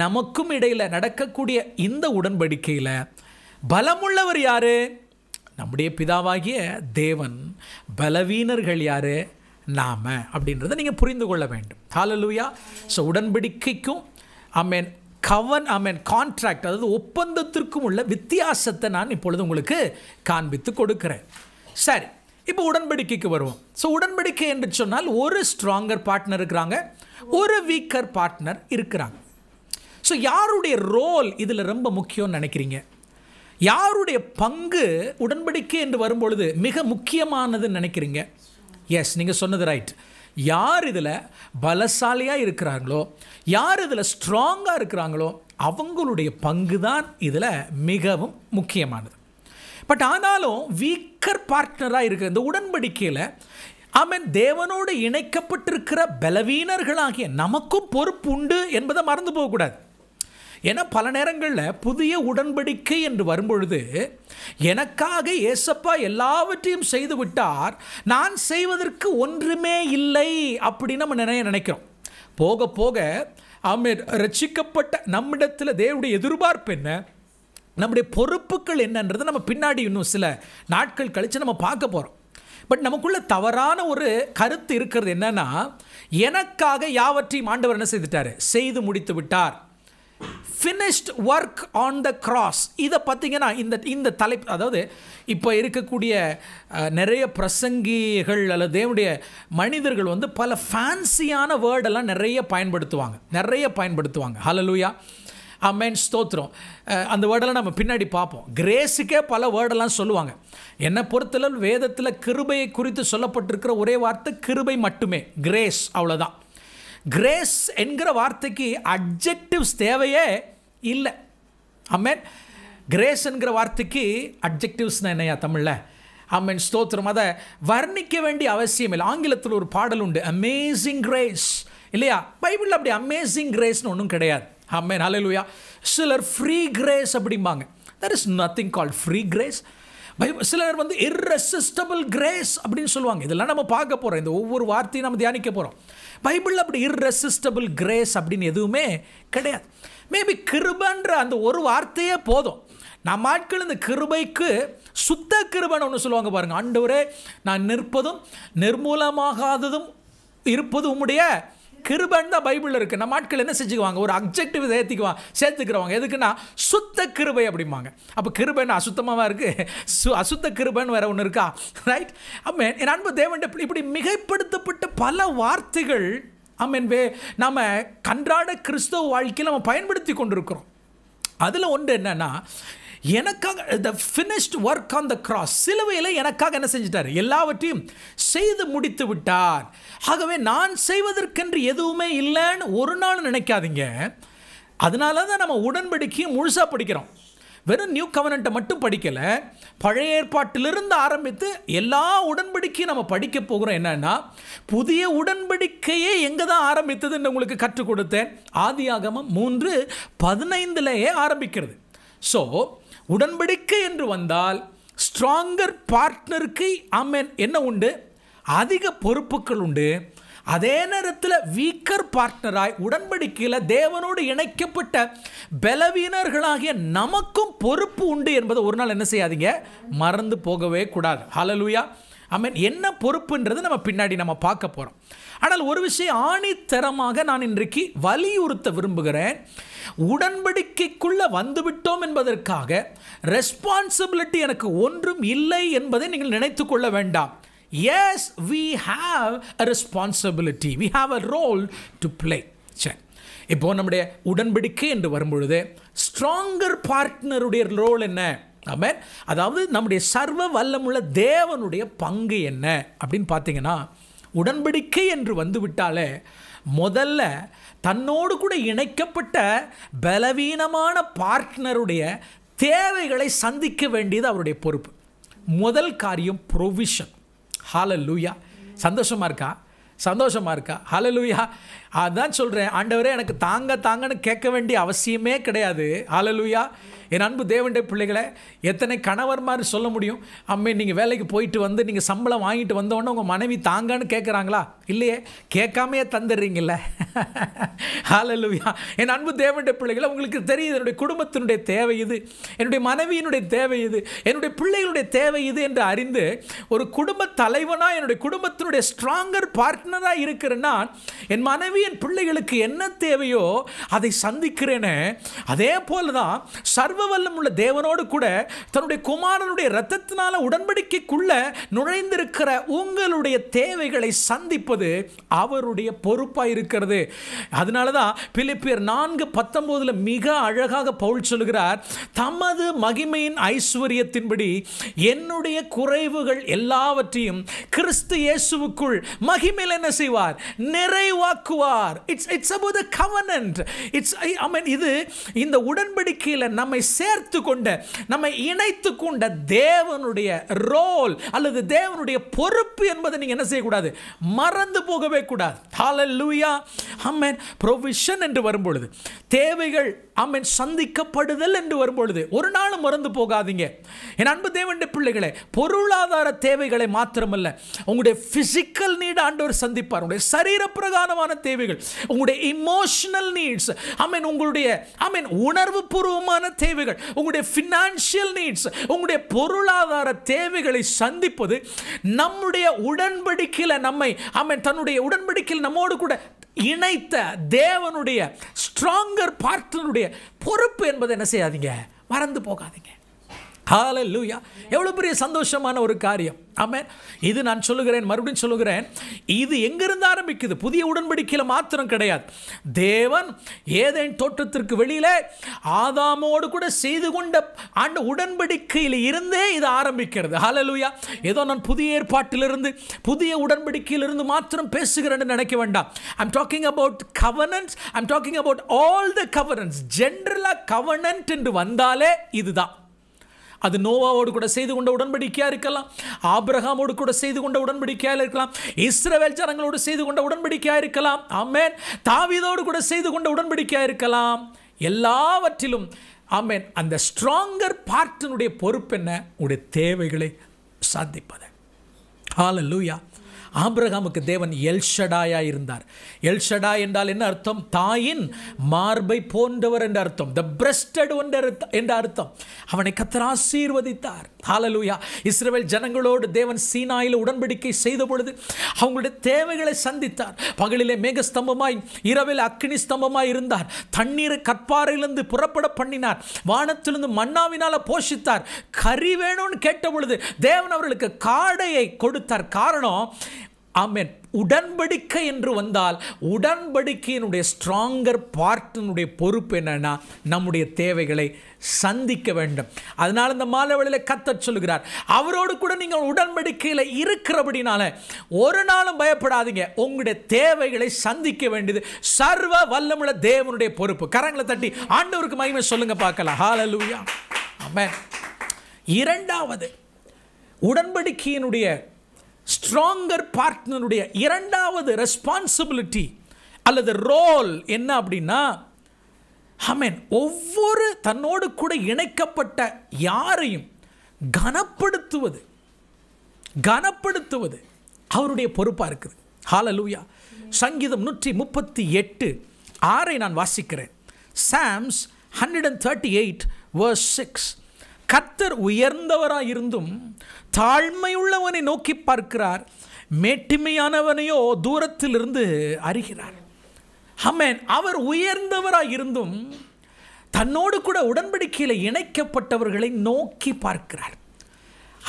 நமக்கும் இடையில் நடக்கக்கூடிய இந்த உடன்படிக்கையில் பலமுள்ளவர் யார் நம்முடைய பிதாவாகிய தேவன் பலவீனர்கள் யார் நாம் அப்படின்றத நீங்கள் புரிந்து கொள்ள வேண்டும் ஹாலலூயா ஸோ உடன்படிக்கைக்கும் அம்மேன் கவன் ஐ மீன் கான்ட்ராக்ட் அதாவது ஒப்பந்தத்திற்கும் உள்ள வித்தியாசத்தை நான் இப்பொழுது உங்களுக்கு காண்பித்து கொடுக்குறேன் சரி இப்போ உடன்படிக்கைக்கு வருவோம் ஸோ உடன்படிக்கை என்று சொன்னால் ஒரு ஸ்ட்ராங்கர் பார்ட்னர் இருக்கிறாங்க ஒரு வீக்கர் பார்ட்னர் இருக்கிறாங்க ஸோ யாருடைய ரோல் இதில் ரொம்ப முக்கியம்னு நினைக்கிறீங்க யாருடைய பங்கு உடன்படிக்கை என்று வரும்பொழுது மிக முக்கியமானதுன்னு நினைக்கிறீங்க எஸ் நீங்கள் சொன்னது ரைட் யார் இதில் பலசாலியாக இருக்கிறாங்களோ யார் இதில் ஸ்ட்ராங்காக இருக்கிறாங்களோ அவங்களுடைய பங்கு தான் இதில் மிகவும் முக்கியமானது பட் ஆனாலும் வீக்கர் பார்ட்னராக இருக்கிற இந்த உடன்படிக்கையில் அவன் தேவனோடு இணைக்கப்பட்டிருக்கிற பலவீனர்களாகிய நமக்கும் பொறுப்பு உண்டு என்பதை மறந்து போகக்கூடாது ஏன்னா பல நேரங்களில் புதிய உடன்படிக்கை என்று வரும்பொழுது எனக்காக ஏசப்பா எல்லாவற்றையும் செய்து விட்டார் நான் செய்வதற்கு ஒன்றுமே இல்லை அப்படின்னு நம்ம நிறைய நினைக்கிறோம் போக போக அமீர் ரட்சிக்கப்பட்ட நம்மிடத்தில் தேவனுடைய எதிர்பார்ப்பு என்ன நம்முடைய பொறுப்புகள் என்னன்றது நம்ம பின்னாடி இன்னும் சில நாட்கள் கழித்து நம்ம பார்க்க போகிறோம் பட் நமக்குள்ள தவறான ஒரு கருத்து இருக்கிறது என்னன்னா எனக்காக யாவற்றையும் ஆண்டவர் என்ன செய்துட்டார் செய்து முடித்து விட்டார் finished work on the cross இதை பார்த்தீங்கன்னா இந்த இந்த தலைப்பு அதாவது இப்போ இருக்கக்கூடிய நிறைய பிரசங்கிகள் அல்லது தேவனுடைய மனிதர்கள் வந்து பல ஃபேன்சியான வேர்டெல்லாம் நிறைய பயன்படுத்துவாங்க நிறைய பயன்படுத்துவாங்க ஹலலூயா அமேன் ஸ்தோத்திரம் அந்த வேர்டெல்லாம் நம்ம பின்னாடி பார்ப்போம் கிரேஸுக்கே பல வேர்டெல்லாம் சொல்லுவாங்க என்னை பொறுத்தளவு வேதத்தில் கிருபையை குறித்து சொல்லப்பட்டிருக்கிற ஒரே வார்த்தை கிருபை மட்டுமே கிரேஸ் அவ்வளோதான் கிரேஸ் என்கிற வார்த்தைக்கு அப்ஜெக்டிவ்ஸ் தேவையே இல்லை அம்மேன் கிரேஸ் என்கிற வார்த்தைக்கு அப்ஜெக்டிவ்ஸ்னால் என்னையா தமிழில் அம்மன் ஸ்தோத்திரம் அதை வர்ணிக்க வேண்டிய அவசியம் இல்லை ஆங்கிலத்தில் ஒரு பாடல் உண்டு அமேசிங் கிரேஸ் இல்லையா பைபிளில் அப்படி அமேசிங் கிரேஸ்னு ஒன்றும் கிடையாது அம்மே நல்லா சிலர் ஃப்ரீ கிரேஸ் அப்படிம்பாங்க there is nothing call free grace சிலர் வந்து இர்ரெசிஸ்டபிள் கிரேஸ் அப்படின்னு சொல்லுவாங்க இதெல்லாம் நம்ம பார்க்க போகிறோம் இந்த ஒவ்வொரு வார்த்தையும் நம்ம தியானிக்க போகிறோம் பைபிளில் அப்படி இர்ரெசிஸ்டபிள் கிரேஸ் அப்படின்னு எதுவுமே கிடையாது மேபி கிருபன்ற அந்த ஒரு வார்த்தையே போதும் நம்ம ஆட்கள் இந்த கிருபைக்கு சுத்த கிருபன்னு ஒன்று சொல்லுவாங்க பாருங்கள் ஆண்டவரே நான் நிற்பதும் நிர்மூலமாகாததும் இருப்பது உம்முடைய கிருபன் தான் பைபிளில் இருக்குது நம்ம ஆட்கள் என்ன செஞ்சுக்குவாங்க ஒரு அப்ஜெக்டிவ் ஏற்றிக்குவாங்க சேர்த்துக்கிறவங்க எதுக்குன்னா சுத்த கிருபை அப்படிம்பாங்க அப்போ கிருபைன்னு அசுத்தமாக இருக்குது சு அசுத்த கிருபைன்னு வேறு ஒன்று இருக்கா ரைட் அம்மே என் அன்பு தேவன் இப்படி மிகைப்படுத்தப்பட்ட பல வார்த்தைகள் வே நம்ம கன்றாட கிறிஸ்தவ வாழ்க்கையில் நம்ம பயன்படுத்தி கொண்டிருக்கிறோம் அதில் ஒன்று என்னென்னா எனக்காக the finished work on the cross சிலுவையில் எனக்காக என்ன செஞ்சிட்டார் எல்லாவற்றையும் செய்து முடித்து விட்டார் ஆகவே நான் செய்வதற்கென்று எதுவுமே இல்லைன்னு ஒரு நாள் நினைக்காதீங்க அதனால தான் நம்ம உடன்படிக்கையும் முழுசாக படிக்கிறோம் வெறும் நியூ கவர்னண்ட்டை மட்டும் படிக்கலை பழைய ஏற்பாட்டிலிருந்து ஆரம்பித்து எல்லா உடன்படிக்கையும் நம்ம படிக்க போகிறோம் என்னென்னா புதிய உடன்படிக்கையே எங்கே தான் ஆரம்பித்ததுன்னு உங்களுக்கு கற்றுக் கொடுத்தேன் ஆதி ஆகமம் மூன்று பதினைந்துலேயே ஆரம்பிக்கிறது ஸோ உடன்படிக்கை என்று வந்தால் ஸ்ட்ராங்கர் பார்ட்னருக்கு அமென் என்ன உண்டு அதிக பொறுப்புகள் உண்டு அதே நேரத்தில் வீக்கர் பார்ட்னராய் உடன்படிக்கையில் தேவனோடு இணைக்கப்பட்ட பலவீனர்களாகிய நமக்கும் பொறுப்பு உண்டு என்பதை ஒரு நாள் என்ன செய்யாதீங்க மறந்து போகவே கூடாது ஹலலூயா ஐ மீன் என்ன பொறுப்புன்றது நம்ம பின்னாடி நம்ம பார்க்க போகிறோம் ஆனால் ஒரு விஷயம் ஆணித்தரமாக நான் இன்றைக்கு வலியுறுத்த விரும்புகிறேன் உடன்படிக்கைக்குள்ளே வந்துவிட்டோம் என்பதற்காக ரெஸ்பான்சிபிலிட்டி எனக்கு ஒன்றும் இல்லை என்பதை நீங்கள் நினைத்து கொள்ள வேண்டாம் as we have a responsibility we have a role to play சரி இப்போது நம்முடைய உடன்படிக்கை என்று வரும்பொழுது ஸ்ட்ராங்கர் பார்ட்னருடைய ரோல் என்ன ஆமாம் அதாவது நம்முடைய சர்வ வல்லமுள்ள தேவனுடைய பங்கு என்ன அப்படின்னு பார்த்தீங்கன்னா உடன்படிக்கை என்று வந்துவிட்டாலே முதல்ல தன்னோடு கூட இணைக்கப்பட்ட பலவீனமான பார்ட்னருடைய தேவைகளை சந்திக்க வேண்டியது அவருடைய பொறுப்பு முதல் காரியம் ப்ரொவிஷன் ஹால லூயா சந்தோஷமாக இருக்கா சந்தோஷமாக இருக்கா ஹால லூயா அதான் சொல்கிறேன் ஆண்டவரே எனக்கு தாங்க தாங்கன்னு கேட்க வேண்டிய அவசியமே கிடையாது ஹால லூயா என் அன்பு தேவண்டே பிள்ளைகளை எத்தனை கணவர் மாதிரி சொல்ல முடியும் அம்மே நீங்கள் வேலைக்கு போயிட்டு வந்து நீங்கள் சம்பளம் வாங்கிட்டு வந்தோன்னே உங்கள் மனைவி தாங்கன்னு கேட்குறாங்களா இல்லையே கேட்காமையே தந்துடுறீங்கல்ல ஹாலலுவியா என் அன்பு தேவனுடைய பிள்ளைகளை உங்களுக்கு தெரியுது என்னுடைய குடும்பத்தினுடைய தேவை இது என்னுடைய மனைவியினுடைய தேவை இது என்னுடைய பிள்ளைகளுடைய தேவை இது என்று அறிந்து ஒரு குடும்ப தலைவனாக என்னுடைய குடும்பத்தினுடைய ஸ்ட்ராங்கர் பார்ட்னராக இருக்கிறேன்னா என் மனைவி என் பிள்ளைகளுக்கு என்ன தேவையோ அதை சந்திக்கிறேனே அதே போல தான் சர்வ வல்லம் உள்ள தேவனோடு கூட தன்னுடைய குமாரனுடைய ரத்தத்தினால உடன்படிக்கைக்குள்ளே நுழைந்திருக்கிற உங்களுடைய தேவைகளை சந்திப்பது கொடுப்பது அவருடைய பொறுப்பாக இருக்கிறது அதனால தான் பிலிப்பியர் நான்கு பத்தொம்போதில் மிக அழகாக பவுல் சொல்கிறார் தமது மகிமையின் ஐஸ்வர்யத்தின்படி என்னுடைய குறைவுகள் எல்லாவற்றையும் கிறிஸ்து இயேசுவுக்குள் மகிமையில் என்ன செய்வார் நிறைவாக்குவார் it's it's about the covenant it's I mean இது இந்த உடன்படிக்கையில் நம்மை சேர்த்து கொண்ட நம்மை இணைத்து கொண்ட தேவனுடைய ரோல் அல்லது தேவனுடைய பொறுப்பு என்பதை நீங்கள் என்ன செய்யக்கூடாது மற மறந்து போகவே கூடாது ஹாலல் லூயா அம்மன் ப்ரொவிஷன் என்று வரும்பொழுது தேவைகள் அம்மன் சந்திக்கப்படுதல் என்று வரும்பொழுது ஒரு நாளும் மறந்து போகாதீங்க என் அன்பு தேவண்ட பிள்ளைகளை பொருளாதார தேவைகளை மாத்திரமல்ல உங்களுடைய ஃபிசிக்கல் நீட் ஆண்டவர் சந்திப்பார் உங்களுடைய சரீர தேவைகள் உங்களுடைய இமோஷனல் நீட்ஸ் அம்மன் உங்களுடைய அம்மன் உணர்வு பூர்வமான தேவைகள் உங்களுடைய ஃபினான்ஷியல் நீட்ஸ் உங்களுடைய பொருளாதார தேவைகளை சந்திப்பது நம்முடைய உடன்படிக்கையில் நம்மை ஐ கவர்மெண்ட் தன்னுடைய உடன்படிக்கையில் நம்மோடு கூட இணைத்த தேவனுடைய ஸ்ட்ராங்கர் பார்ட்னருடைய பொறுப்பு என்பதை என்ன செய்யாதீங்க மறந்து போகாதீங்க ஹால லூயா எவ்வளோ பெரிய சந்தோஷமான ஒரு காரியம் ஆமாம் இது நான் சொல்லுகிறேன் மறுபடியும் சொல்லுகிறேன் இது எங்கிருந்து ஆரம்பிக்குது புதிய உடன்படிக்கையில் மாத்திரம் கிடையாது தேவன் ஏதேன் தோற்றத்திற்கு வெளியில் ஆதாமோடு கூட செய்து கொண்ட ஆண்டு உடன்படிக்கையில் இருந்தே இது ஆரம்பிக்கிறது லூயா ஏதோ நான் புதிய ஏற்பாட்டிலிருந்து புதிய உடன்படிக்கையிலிருந்து மாத்திரம் பேசுகிறேன்னு நினைக்க வேண்டாம் I'm talking about covenants I'm talking about all the covenants ஜென்ரலாக கவர்னன்ட் என்று வந்தாலே இதுதான் அது நோவாவோடு கூட செய்து கொண்ட உடன்படிக்கையாக இருக்கலாம் ஆப்ரஹாமோடு கூட செய்து கொண்ட உடன்படிக்கையாக இருக்கலாம் இஸ்ரவேல் ஜனங்களோடு செய்து கொண்ட உடன்படிக்கையாக இருக்கலாம் அம்மேன் தாவிதோடு கூட செய்து கொண்ட உடன்படிக்கையாக இருக்கலாம் எல்லாவற்றிலும் ஆமேன் அந்த ஸ்ட்ராங்கர் பார்ட்டினுடைய பொறுப்பு என்ன உடைய தேவைகளை சந்திப்பது லூயா ஆப்ரஹாமுக்கு தேவன் எல்ஷடாயா இருந்தார் எல்ஷடா என்றால் என்ன அர்த்தம் தாயின் மார்பை போன்றவர் என்ற அர்த்தம் த பிரஸ்டட் ஒன்ற என்ற அர்த்தம் அவனை கத்தர் ஆசீர்வதித்தார் ஹாலலூயா இஸ்ரேல் ஜனங்களோடு தேவன் சீனாயில் உடன்படிக்கை செய்த பொழுது அவங்களுடைய தேவைகளை சந்தித்தார் பகலிலே மேகஸ்தம்பமாய் இரவில் அக்னி ஸ்தம்பமாய் இருந்தார் தண்ணீர் கற்பாறையிலிருந்து புறப்பட பண்ணினார் வானத்திலிருந்து மன்னாவினால போஷித்தார் கறி வேணும்னு கேட்ட பொழுது தேவன் அவர்களுக்கு காடையை கொடுத்தார் காரணம் ஆமேன் உடன்படிக்கை என்று வந்தால் உடன்படிக்கையினுடைய ஸ்ட்ராங்கர் பார்ட்டினுடைய பொறுப்பு என்னென்னா நம்முடைய தேவைகளை சந்திக்க வேண்டும் அதனால் இந்த மாலவழியில் கத்த கத்தச் சொல்கிறார் அவரோடு கூட நீங்கள் உடன்படிக்கையில் இருக்கிறபடினால ஒரு நாளும் பயப்படாதீங்க உங்களுடைய தேவைகளை சந்திக்க வேண்டியது சர்வ வல்லமுள்ள தேவனுடைய பொறுப்பு கரங்களை தட்டி ஆண்டவருக்கு மகிமை சொல்லுங்கள் பார்க்கலாம் ஹாலலூயா ஆமாம் இரண்டாவது உடன்படிக்கையினுடைய ஸ்ட்ராங்கர் பார்ட்னருடைய இரண்டாவது ரெஸ்பான்சிபிலிட்டி அல்லது ரோல் என்ன அப்படின்னா ஹமேன் ஒவ்வொரு தன்னோடு கூட இணைக்கப்பட்ட யாரையும் கனப்படுத்துவது கனப்படுத்துவது அவருடைய பொறுப்பாக இருக்குது ஹால லூயா சங்கீதம் நூற்றி முப்பத்தி எட்டு ஆறை நான் வாசிக்கிறேன் Psalms hundred and thirty eight verse six கத்தர் உயர்ந்தவராக இருந்தும் தாழ்மையுள்ளவனை நோக்கி பார்க்கிறார் மேட்டிமையானவனையோ தூரத்திலிருந்து அறிகிறார் ஹமேன் அவர் உயர்ந்தவராக இருந்தும் தன்னோடு கூட உடன்படிக்கையில் இணைக்கப்பட்டவர்களை நோக்கி பார்க்கிறார்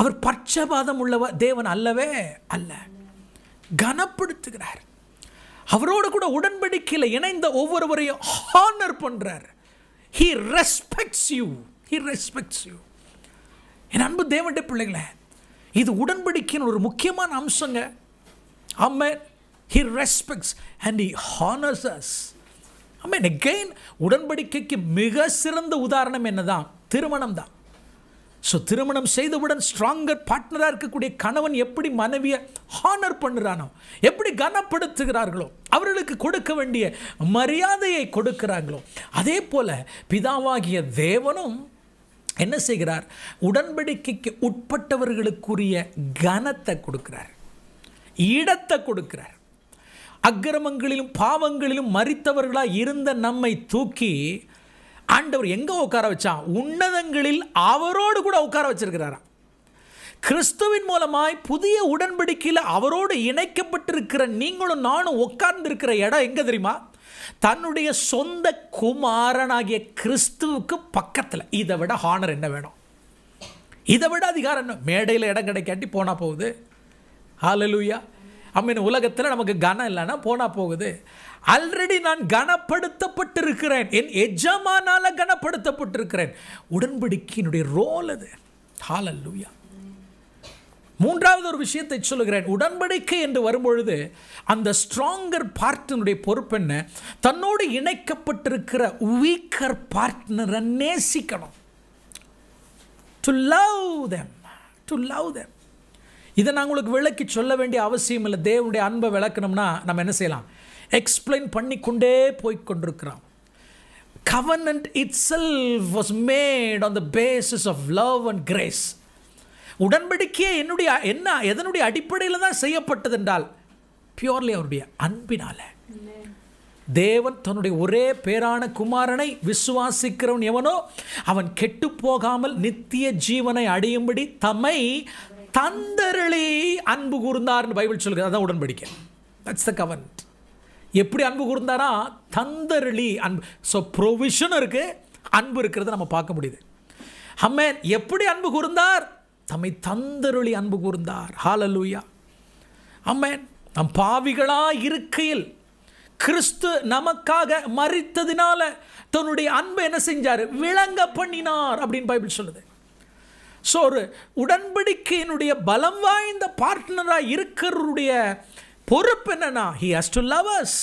அவர் பட்சபாதம் உள்ளவர் தேவன் அல்லவே அல்ல கனப்படுத்துகிறார் அவரோடு கூட உடன்படிக்கையில் இணைந்த ஒவ்வொருவரையும் ஹானர் பண்ணுறார் he respects you he respects you என் அன்பு தேவண்ட பிள்ளைங்களே இது உடன்படிக்கையின் ஒரு முக்கியமான அம்சங்க அம்மே he respects and he honours us அம்மே எகெயின் உடன்படிக்கைக்கு மிக சிறந்த உதாரணம் என்னதான் திருமணம் தான் ஸோ திருமணம் செய்தவுடன் ஸ்ட்ராங்கர் பார்ட்னராக இருக்கக்கூடிய கணவன் எப்படி மனைவியை ஹானர் பண்ணுறானோ எப்படி கனப்படுத்துகிறார்களோ அவர்களுக்கு கொடுக்க வேண்டிய மரியாதையை கொடுக்கிறார்களோ அதே போல் பிதாவாகிய தேவனும் என்ன செய்கிறார் உடன்படிக்கைக்கு உட்பட்டவர்களுக்குரிய கனத்தை கொடுக்கிறார் இடத்தை கொடுக்கிறார் அக்கிரமங்களிலும் பாவங்களிலும் மறித்தவர்களாக இருந்த நம்மை தூக்கி ஆண்டவர் எங்கே உட்கார வச்சான் உன்னதங்களில் அவரோடு கூட உட்கார வச்சிருக்கிறாரா கிறிஸ்துவின் மூலமாய் புதிய உடன்படிக்கையில் அவரோடு இணைக்கப்பட்டிருக்கிற நீங்களும் நானும் உட்கார்ந்திருக்கிற இடம் எங்கே தெரியுமா தன்னுடைய சொந்த குமாரனாகிய கிறிஸ்துவுக்கு பக்கத்தில் இதை விட ஹானர் என்ன வேணும் இதை விட அதிகாரம் என்ன மேடையில் இடம் கிடைக்காட்டி போனால் போகுது ஆலலூயா அம்மின் உலகத்தில் நமக்கு கனம் இல்லைன்னா போனால் போகுது ஆல்ரெடி நான் கனப்படுத்தப்பட்டிருக்கிறேன் என் எஜமானால் கனப்படுத்தப்பட்டிருக்கிறேன் உடன்படிக்கையினுடைய ரோல் அது ஹாலல்லூயா மூன்றாவது ஒரு விஷயத்தை சொல்லுகிறேன் உடன்படிக்கை என்று வரும்பொழுது அந்த ஸ்ட்ராங்கர் பார்ட்னருடைய பொறுப்பு என்ன தன்னோடு இணைக்கப்பட்டிருக்கிற வீக்கர் பார்ட்னரை நேசிக்கணும் to love them to love them இதை நான் உங்களுக்கு விளக்கி சொல்ல வேண்டிய அவசியம் இல்லை தேவனுடைய அன்பை விளக்கணும்னா நம்ம என்ன செய்யலாம் எக்ஸ்பிளைன் பண்ணி கொண்டே போய்கொண்டிருக்கிறோம் covenant itself was made on the basis of love and grace உடன்படிக்கையே என்னுடைய என்ன எதனுடைய அடிப்படையில் தான் செய்யப்பட்டது என்றால் பியோர்லி அவருடைய அன்பினால் தேவன் தன்னுடைய ஒரே பேரான குமாரனை விசுவாசிக்கிறவன் எவனோ அவன் கெட்டு போகாமல் நித்திய ஜீவனை அடையும்படி தம்மை தந்தரளி அன்பு கூர்ந்தார்னு பைபிள் சொல்கிறது அதான் உடன்படிக்கை தட்ஸ் த கவர்ன்ட் எப்படி அன்பு கூர்ந்தாரா தந்தரளி அன்பு ஸோ ப்ரொவிஷன் இருக்குது அன்பு இருக்கிறத நம்ம பார்க்க முடியுது அம்மேன் எப்படி அன்பு கூர்ந்தார் தம்மை தந்தருளி அன்பு கூர்ந்தார் ஹாலலூயா அம்மேன் நம் பாவிகளாக இருக்கையில் கிறிஸ்து நமக்காக மறித்ததினால தன்னுடைய அன்பை என்ன செஞ்சார் விளங்க பண்ணினார் அப்படின்னு பைபிள் சொல்லுது ஸோ ஒரு உடன்படிக்கையினுடைய பலம் வாய்ந்த பார்ட்னராக இருக்கிறவருடைய பொறுப்பு என்னன்னா ஹி ஹஸ் டு அஸ்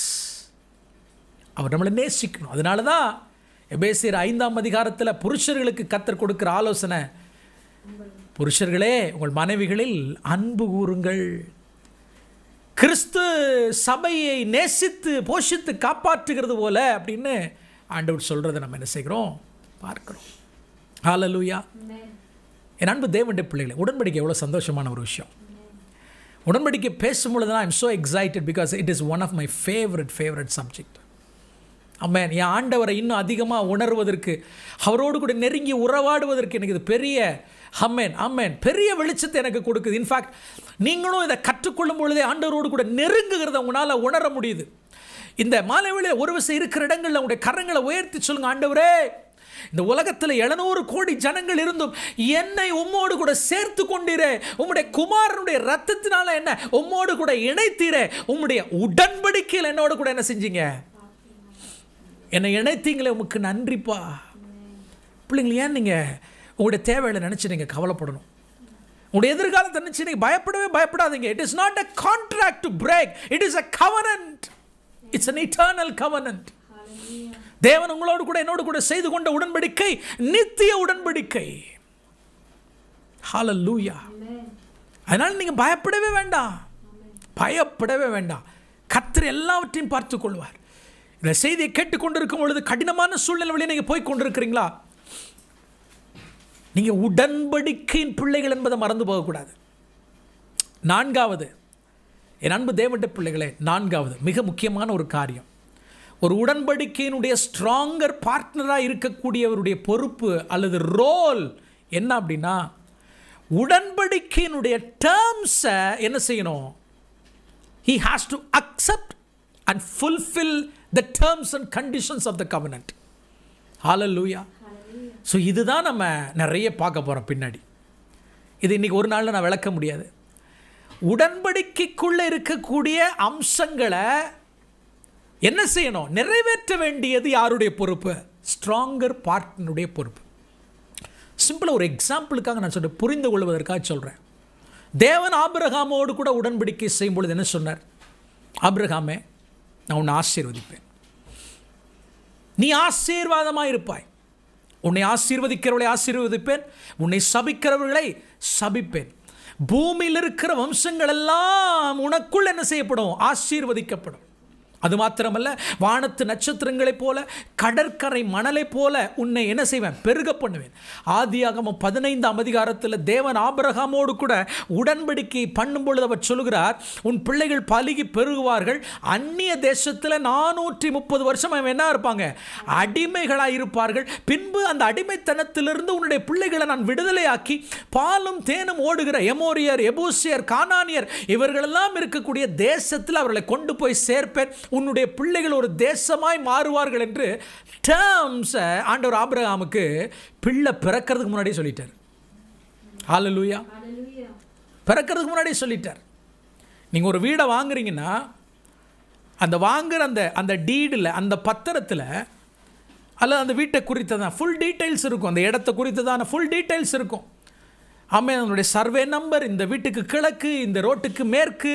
அவர் நம்மளை நேசிக்கணும் அதனால தான் எபேசியர் ஐந்தாம் அதிகாரத்தில் புருஷர்களுக்கு கத்தர் கொடுக்குற ஆலோசனை புருஷர்களே உங்கள் மனைவிகளில் அன்பு கூறுங்கள் கிறிஸ்து சபையை நேசித்து போஷித்து காப்பாற்றுகிறது போல அப்படின்னு ஆண்டவர் சொல்கிறத நம்ம என்ன செய்கிறோம் பார்க்குறோம் லூயா என் அன்பு தேவனுடைய பிள்ளைகளை உடன்படிக்கை எவ்வளோ சந்தோஷமான ஒரு விஷயம் உடன்படிக்கை பேசும்பொழுது தான் I'm so excited because it is one of my favourite favourite subject அம்மேன் என் ஆண்டவரை இன்னும் அதிகமாக உணர்வதற்கு அவரோடு கூட நெருங்கி உறவாடுவதற்கு எனக்கு இது பெரிய அம்மேன் அம்மேன் பெரிய வெளிச்சத்தை எனக்கு கொடுக்குது இன்ஃபேக்ட் நீங்களும் இதை கற்றுக்கொள்ளும் பொழுதே ஆண்டவரோடு கூட நெருங்குகிறத உங்களால் உணர முடியுது இந்த மாலை ஒரு வசதி இருக்கிற இடங்களில் உங்களுடைய கரங்களை உயர்த்தி சொல்லுங்கள் ஆண்டவரே இந்த உலகத்தில் எழுநூறு கோடி ஜனங்கள் இருந்தும் என்னை உம்மோடு கூட சேர்த்து கொண்டீரே உம்முடைய குமாரனுடைய ரத்தத்தினால என்ன உம்மோடு கூட இணைத்தீரே உம்முடைய உடன்படிக்கையில் என்னோடு கூட என்ன செஞ்சீங்க என்னை இணைத்தீங்களே உமக்கு நன்றிப்பா பிள்ளைங்கள ஏன் நீங்கள் உங்களுடைய தேவையில் நினச்சி நீங்கள் கவலைப்படணும் உங்களுடைய எதிர்காலத்தை நினச்சி நீங்கள் பயப்படவே பயப்படாதீங்க it is not a contract to break it is a covenant it's an eternal covenant தேவன் உங்களோடு கூட என்னோடு கூட செய்து கொண்ட உடன்படிக்கை நித்திய உடன்படிக்கை ஹால லூயா அதனால் நீங்கள் பயப்படவே வேண்டாம் பயப்படவே வேண்டாம் கத்திர எல்லாவற்றையும் பார்த்து கொள்வார் இந்த செய்தியை கேட்டுக்கொண்டிருக்கும் பொழுது கடினமான சூழ்நிலை வழியை நீங்கள் போய் கொண்டிருக்கிறீங்களா நீங்கள் உடன்படிக்கையின் பிள்ளைகள் என்பதை மறந்து போகக்கூடாது நான்காவது என் அன்பு தேவட்ட பிள்ளைகளே நான்காவது மிக முக்கியமான ஒரு காரியம் ஒரு உடன்படிக்கையினுடைய ஸ்ட்ராங்கர் பார்ட்னராக இருக்கக்கூடியவருடைய பொறுப்பு அல்லது ரோல் என்ன அப்படின்னா உடன்படிக்கையினுடைய டேர்ம்ஸை என்ன செய்யணும் he has to accept and fulfil the terms and conditions of the covenant லூயா ஸோ இதுதான் நம்ம நிறைய பார்க்க போகிறோம் பின்னாடி இது இன்றைக்கி ஒரு நாளில் நான் விளக்க முடியாது உடன்படிக்கைக்குள்ளே இருக்கக்கூடிய அம்சங்களை என்ன செய்யணும் நிறைவேற்ற வேண்டியது யாருடைய பொறுப்பு ஸ்ட்ராங்கர் பார்ட்னருடைய பொறுப்பு சிம்பிளாக ஒரு எக்ஸாம்பிளுக்காக நான் சொல்கிறேன் புரிந்து கொள்வதற்காக சொல்கிறேன் தேவன் ஆபிரகாமோடு கூட உடன்படிக்கை செய்யும் பொழுது என்ன சொன்னார் ஆபிரகாமே நான் உன்னை ஆசீர்வதிப்பேன் நீ ஆசீர்வாதமாக இருப்பாய் உன்னை ஆசீர்வதிக்கிறவர்களை ஆசீர்வதிப்பேன் உன்னை சபிக்கிறவர்களை சபிப்பேன் பூமியில் இருக்கிற வம்சங்கள் எல்லாம் உனக்குள் என்ன செய்யப்படும் ஆசீர்வதிக்கப்படும் அது மாத்திரமல்ல வானத்து நட்சத்திரங்களைப் போல கடற்கரை மணலைப் போல உன்னை என்ன செய்வேன் பெருக பண்ணுவேன் ஆதியாகம பதினைந்தாம் அதிகாரத்தில் தேவன் ஆபரகாமோடு கூட உடன்படிக்கை பண்ணும் பொழுது அவர் சொல்கிறார் உன் பிள்ளைகள் பழுகி பெருகுவார்கள் அந்நிய தேசத்தில் நானூற்றி முப்பது வருஷம் அவன் என்ன இருப்பாங்க அடிமைகளாக இருப்பார்கள் பின்பு அந்த அடிமைத்தனத்திலிருந்து உன்னுடைய பிள்ளைகளை நான் விடுதலையாக்கி பாலும் தேனும் ஓடுகிற எமோரியர் எபூசியர் கானானியர் இவர்களெல்லாம் இருக்கக்கூடிய தேசத்தில் அவர்களை கொண்டு போய் சேர்ப்பேன் உன்னுடைய பிள்ளைகள் ஒரு தேசமாய் மாறுவார்கள் என்று டேர்ம்ஸை ஆண்டவர் ஆபிரகாமுக்கு பிள்ளை பிறக்கிறதுக்கு முன்னாடியே சொல்லிட்டார் லூயா பிறக்கிறதுக்கு முன்னாடியே சொல்லிட்டார் நீங்கள் ஒரு வீடை வாங்குறீங்கன்னா அந்த வாங்குகிற அந்த அந்த டீடில் அந்த பத்திரத்தில் அல்லது அந்த வீட்டை தான் ஃபுல் டீட்டெயில்ஸ் இருக்கும் அந்த இடத்த தான் ஃபுல் டீட்டெயில்ஸ் இருக்கும் ஆமாம் அதனுடைய சர்வே நம்பர் இந்த வீட்டுக்கு கிழக்கு இந்த ரோட்டுக்கு மேற்கு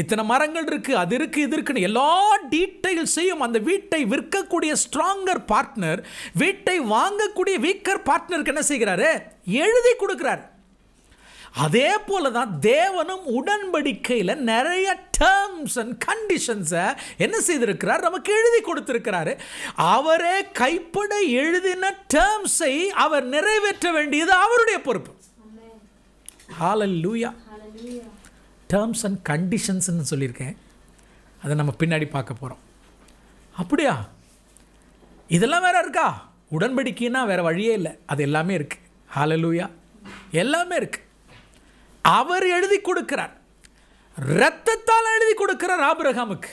இத்தனை மரங்கள் இருக்குது அது இருக்குது இது இருக்குன்னு எல்லா டீட்டெயில்ஸையும் அந்த வீட்டை விற்கக்கூடிய ஸ்ட்ராங்கர் பார்ட்னர் வீட்டை வாங்கக்கூடிய வீக்கர் பார்ட்னருக்கு என்ன செய்கிறாரு எழுதி கொடுக்குறாரு அதே போல தான் தேவனும் உடன்படிக்கையில் நிறைய டேர்ம்ஸ் அண்ட் கண்டிஷன்ஸை என்ன செய்திருக்கிறார் நமக்கு எழுதி கொடுத்துருக்கிறாரு அவரே கைப்பட எழுதின டேர்ம்ஸை அவர் நிறைவேற்ற வேண்டியது அவருடைய பொறுப்பு லூயா டேர்ம்ஸ் அண்ட் கண்டிஷன்ஸ்னு சொல்லியிருக்கேன் அதை நம்ம பின்னாடி பார்க்க போகிறோம் அப்படியா இதெல்லாம் வேறு இருக்கா உடன்படிக்கைன்னா வேறு வழியே இல்லை அது எல்லாமே இருக்குது ஹாலலூயா எல்லாமே இருக்குது அவர் எழுதி கொடுக்கிறார் ரத்தத்தால் எழுதி கொடுக்கிறார் ஆபிரகாமுக்கு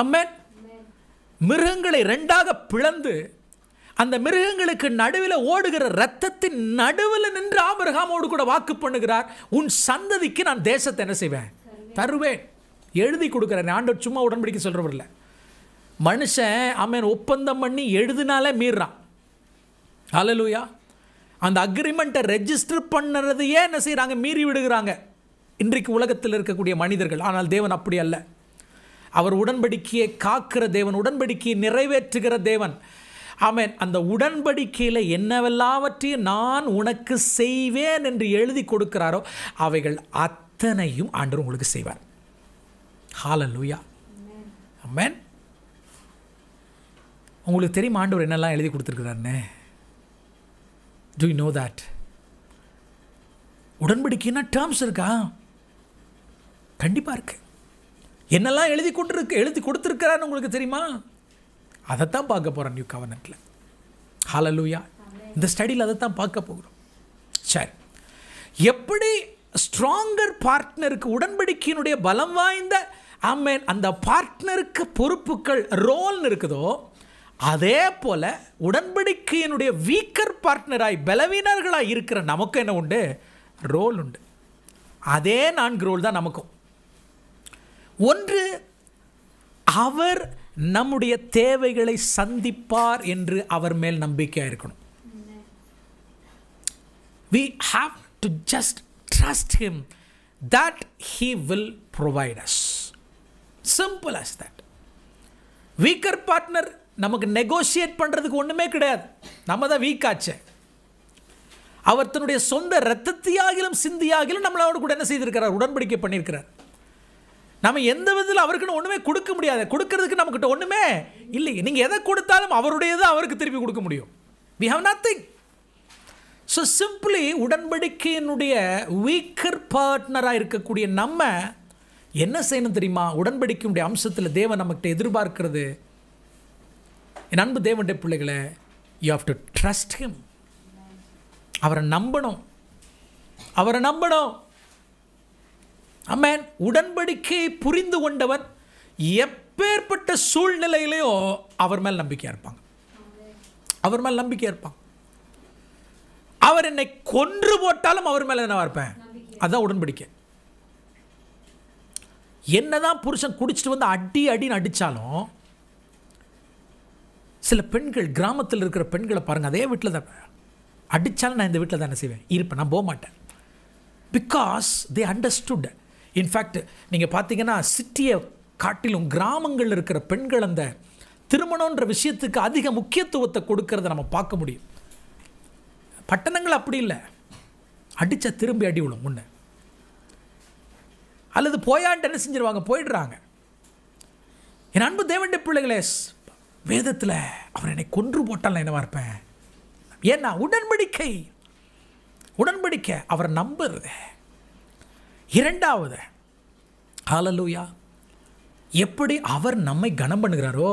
அம்மன் மிருகங்களை ரெண்டாக பிளந்து அந்த மிருகங்களுக்கு நடுவில் ஓடுகிற ரத்தத்தின் நடுவில் நின்று ஆபிரகாமோடு கூட வாக்கு பண்ணுகிறார் உன் சந்ததிக்கு நான் தேசத்தை என்ன செய்வேன் தருவேன் எழுதி கொடுக்குறேன் ஆண்டவர் சும்மா உடன்படிக்க சொல்கிறவரில் மனுஷன் அவன் ஒப்பந்தம் பண்ணி எழுதினாலே மீறான் அலலூயா அந்த அக்ரிமெண்ட்டை ரெஜிஸ்டர் பண்ணுறதையே என்ன செய்கிறாங்க மீறி விடுகிறாங்க இன்றைக்கு உலகத்தில் இருக்கக்கூடிய மனிதர்கள் ஆனால் தேவன் அப்படி அல்ல அவர் உடன்படிக்கையை காக்கிற தேவன் உடன்படிக்கையை நிறைவேற்றுகிற தேவன் அவன் அந்த உடன்படிக்கையில் என்னவெல்லாவற்றையும் நான் உனக்கு செய்வேன் என்று எழுதி கொடுக்கிறாரோ அவைகள் அத்தனையும் ஆண்டவர் உங்களுக்கு செய்வார் லூயா அம்மேன் உங்களுக்கு தெரியும் ஆண்டவர் என்னெல்லாம் எழுதி கொடுத்துருக்குறாருன்னு டூ யூ நோ தட் உடன்படிக்கைன்னா டேர்ம்ஸ் இருக்கா கண்டிப்பாக இருக்குது என்னெல்லாம் எழுதி கொண்டிருக்கு எழுதி கொடுத்துருக்கிறான்னு உங்களுக்கு தெரியுமா அதைத்தான் பார்க்க போகிறோம் நியூ கவர்னட்டில் ஹலலூயா இந்த ஸ்டடியில் அதை தான் பார்க்க போகிறோம் சரி எப்படி ஸ்ட்ராங்கர் பார்ட்னருக்கு உடன்படிக்கையினுடைய பலம் வாய்ந்த ஆமேன் அந்த பார்ட்னருக்கு பொறுப்புகள் ரோல்னு இருக்குதோ அதே போல் உடன்படிக்கையினுடைய வீக்கர் பார்ட்னராய் பலவீனர்களாக இருக்கிற நமக்கு என்ன உண்டு ரோல் உண்டு அதே நான்கு ரோல் தான் நமக்கும் ஒன்று அவர் நம்முடைய தேவைகளை சந்திப்பார் என்று அவர் மேல் நம்பிக்கையாக இருக்கணும் we have to just trust him that he will provide as simple as that weaker partner நமக்கு நெகோஷியேட் பண்ணுறதுக்கு ஒன்றுமே கிடையாது நம்ம தான் வீக் ஆச்சு அவர் தன்னுடைய சொந்த ரத்தத்தியாகிலும் சிந்தியாகிலும் நம்மளோட கூட என்ன செய்திருக்கிறார் உடன்படிக்கை பண்ணியிருக்கிறார் நம்ம எந்த விதத்தில் அவருக்குன்னு ஒன்றுமே கொடுக்க முடியாது கொடுக்கறதுக்கு நம்மக்கிட்ட ஒன்றுமே இல்லை நீங்கள் எதை கொடுத்தாலும் அவருடையது அவருக்கு திருப்பி கொடுக்க முடியும் we have nothing so simply உடன்படிக்கையினுடைய வீக்கர் பார்ட்னராக இருக்கக்கூடிய நம்ம என்ன செய்யணும் தெரியுமா உடன்படிக்கையுடைய அம்சத்தில் தேவன் நம்மக்கிட்ட எதிர்பார்க்கிறது என் அன்பு தேவனுடைய பிள்ளைகளை you have to trust him அவரை நம்பணும் அவரை நம்பணும் அம்மேன் உடன்படிக்கையை புரிந்து கொண்டவர் எப்பேற்பட்ட சூழ்நிலையிலையோ அவர் மேல் நம்பிக்கையாக இருப்பாங்க அவர் மேல் நம்பிக்கையாக இருப்பாங்க அவர் என்னை கொன்று போட்டாலும் அவர் மேலே என்னவா இருப்பேன் அதுதான் உடன்படிக்கை என்னதான் புருஷன் குடிச்சிட்டு வந்து அடி அடின்னு அடித்தாலும் சில பெண்கள் கிராமத்தில் இருக்கிற பெண்களை பாருங்கள் அதே வீட்டில் தான் அடித்தாலும் நான் இந்த வீட்டில் என்ன செய்வேன் இருப்பேன் நான் போக மாட்டேன் பிகாஸ் தே அண்டர்ஸ்டுட் இன்ஃபேக்ட் நீங்கள் பார்த்தீங்கன்னா சிட்டியை காட்டிலும் கிராமங்களில் இருக்கிற பெண்கள் அந்த திருமணன்ற விஷயத்துக்கு அதிக முக்கியத்துவத்தை கொடுக்கறத நம்ம பார்க்க முடியும் பட்டணங்கள் அப்படி இல்லை அடித்தா திரும்பி அடி விடும் முன்ன அல்லது போயாண்டு என்ன செஞ்சிருவாங்க போயிடுறாங்க என் அன்பு தேவண்ட பிள்ளைகளே வேதத்தில் அவர் என்னை கொன்று போட்டால் என்னவா இருப்பேன் ஏன்னா உடன்படிக்கை உடன்படிக்கை அவரை நம்புறது இரண்டாவது ஆலலூயா எப்படி அவர் நம்மை கனம் பண்ணுகிறாரோ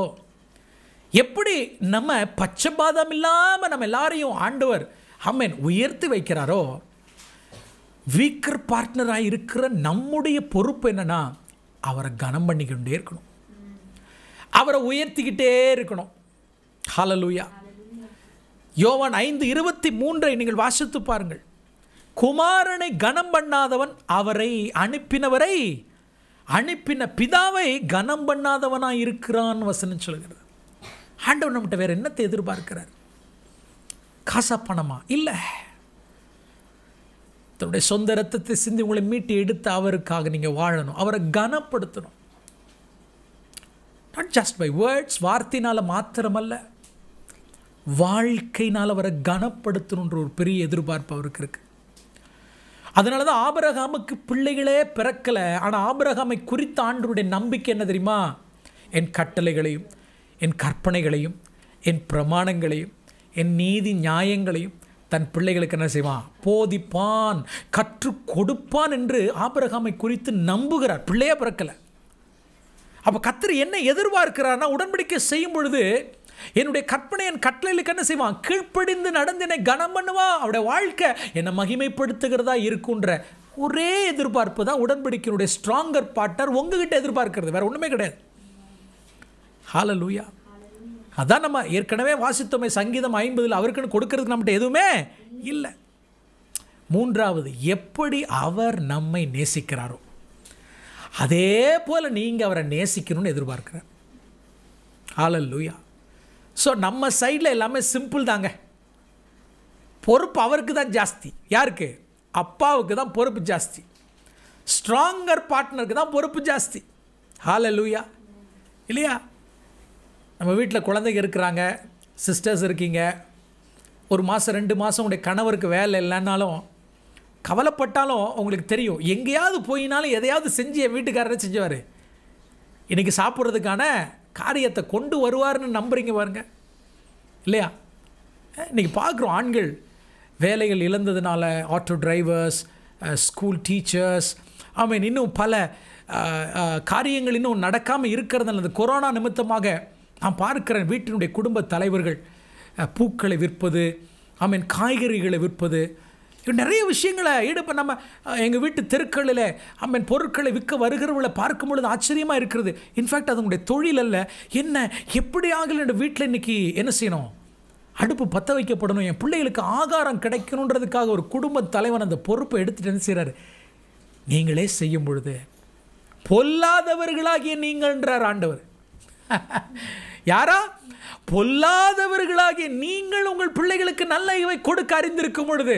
எப்படி நம்ம பச்சைபாதம் இல்லாமல் நம்ம எல்லாரையும் ஆண்டவர் அம்மன் உயர்த்தி வைக்கிறாரோ வீக்கர் பார்ட்னராக இருக்கிற நம்முடைய பொறுப்பு என்னென்னா அவரை கனம் பண்ணிக்கொண்டே இருக்கணும் அவரை உயர்த்திக்கிட்டே இருக்கணும் ஹாலலூயா யோவான் ஐந்து இருபத்தி மூன்றை நீங்கள் வாசித்து பாருங்கள் குமாரனை கனம் பண்ணாதவன் அவரை அனுப்பினவரை அனுப்பின பிதாவை கனம் பண்ணாதவனாக இருக்கிறான் வசனம் சொல்கிறது ஆண்டவர் நம்மகிட்ட வேறு என்னத்தை எதிர்பார்க்கிறார் காசா பணமா இல்லை தன்னுடைய சொந்த ரத்தத்தை சிந்தி உங்களை மீட்டி எடுத்து அவருக்காக நீங்கள் வாழணும் அவரை கனப்படுத்தணும் நாட் ஜஸ்ட் பை வேர்ட்ஸ் வார்த்தையினால் மாத்திரமல்ல வாழ்க்கையினால் அவரை கனப்படுத்தணுன்ற ஒரு பெரிய எதிர்பார்ப்பு அவருக்கு இருக்குது அதனால தான் ஆபரகாமுக்கு பிள்ளைகளே பிறக்கலை ஆனால் ஆபரகாமை குறித்த ஆண்டருடைய நம்பிக்கை என்ன தெரியுமா என் கட்டளைகளையும் என் கற்பனைகளையும் என் பிரமாணங்களையும் என் நீதி நியாயங்களையும் தன் பிள்ளைகளுக்கு என்ன செய்வான் போதிப்பான் கற்றுக் கொடுப்பான் என்று ஆபரகாமை குறித்து நம்புகிறார் பிள்ளையே பிறக்கலை அப்போ கத்திரி என்ன எதிர்பார்க்கிறார்னா உடன்படிக்கை செய்யும் பொழுது என்னுடைய கற்பனை என் கட்டளைகளுக்கு என்ன செய்வான் கீழ்ப்படிந்து நடந்து என்னை கனம் பண்ணுவான் அவருடைய வாழ்க்கை என்னை மகிமைப்படுத்துகிறதா இருக்குன்ற ஒரே எதிர்பார்ப்பு தான் உடன்படிக்கையினுடைய ஸ்ட்ராங்கர் பார்ட்னர் உங்ககிட்ட எதிர்பார்க்கிறது வேற ஒன்றுமே கிடையாது ஹால லூயா அதான் நம்ம ஏற்கனவே வாசித்தோமே சங்கீதம் ஐம்பதில் அவருக்குன்னு கொடுக்கறதுக்கு நம்மகிட்ட எதுவுமே இல்லை மூன்றாவது எப்படி அவர் நம்மை நேசிக்கிறாரோ அதே போல் நீங்கள் அவரை நேசிக்கணும்னு ஆலல் லூயா ஸோ நம்ம சைடில் எல்லாமே சிம்பிள் தாங்க பொறுப்பு அவருக்கு தான் ஜாஸ்தி யாருக்கு அப்பாவுக்கு தான் பொறுப்பு ஜாஸ்தி ஸ்ட்ராங்கர் பார்ட்னருக்கு தான் பொறுப்பு ஜாஸ்தி ஹால லூயா இல்லையா நம்ம வீட்டில் குழந்தைங்க இருக்கிறாங்க சிஸ்டர்ஸ் இருக்கீங்க ஒரு மாதம் ரெண்டு மாதம் உங்களுடைய கணவருக்கு வேலை இல்லைன்னாலும் கவலைப்பட்டாலும் உங்களுக்கு தெரியும் எங்கேயாவது போயினாலும் எதையாவது செஞ்சு என் வீட்டுக்காரரை செஞ்சுவார் இன்றைக்கி சாப்பிட்றதுக்கான காரியத்தை கொண்டு வருவார்னு நம்புறீங்க பாருங்க இல்லையா இன்றைக்கி பார்க்குறோம் ஆண்கள் வேலைகள் இழந்ததுனால auto drivers school teachers I mean இன்னும் பல காரியங்கள் இன்னும் நடக்காமல் இருக்கிறதுனால அந்த கொரோனா நிமித்தமாக நான் பார்க்குறேன் வீட்டினுடைய குடும்ப தலைவர்கள் பூக்களை விற்பது ஐ மீன் காய்கறிகளை விற்பது நிறைய விஷயங்களை ஈடுப நம்ம எங்கள் வீட்டு தெருக்களில் அம்மன் பொருட்களை விற்க வருகிறவளை பார்க்கும் பொழுது ஆச்சரியமாக இருக்கிறது இன்ஃபேக்ட் அதனுடைய தொழில் அல்ல என்ன எப்படி ஆகல என் வீட்டில் இன்றைக்கி என்ன செய்யணும் அடுப்பு பற்ற வைக்கப்படணும் என் பிள்ளைகளுக்கு ஆகாரம் கிடைக்கணுன்றதுக்காக ஒரு குடும்ப தலைவன் அந்த பொறுப்பை எடுத்துகிட்டு என்ன செய்கிறார் நீங்களே செய்யும் பொழுது பொல்லாதவர்களாகிய நீங்கள்ன்றார் ஆண்டவர் யாரா பொல்லாதவர்களாகிய நீங்கள் உங்கள் பிள்ளைகளுக்கு நல்ல இவை கொடுக்க அறிந்திருக்கும் பொழுது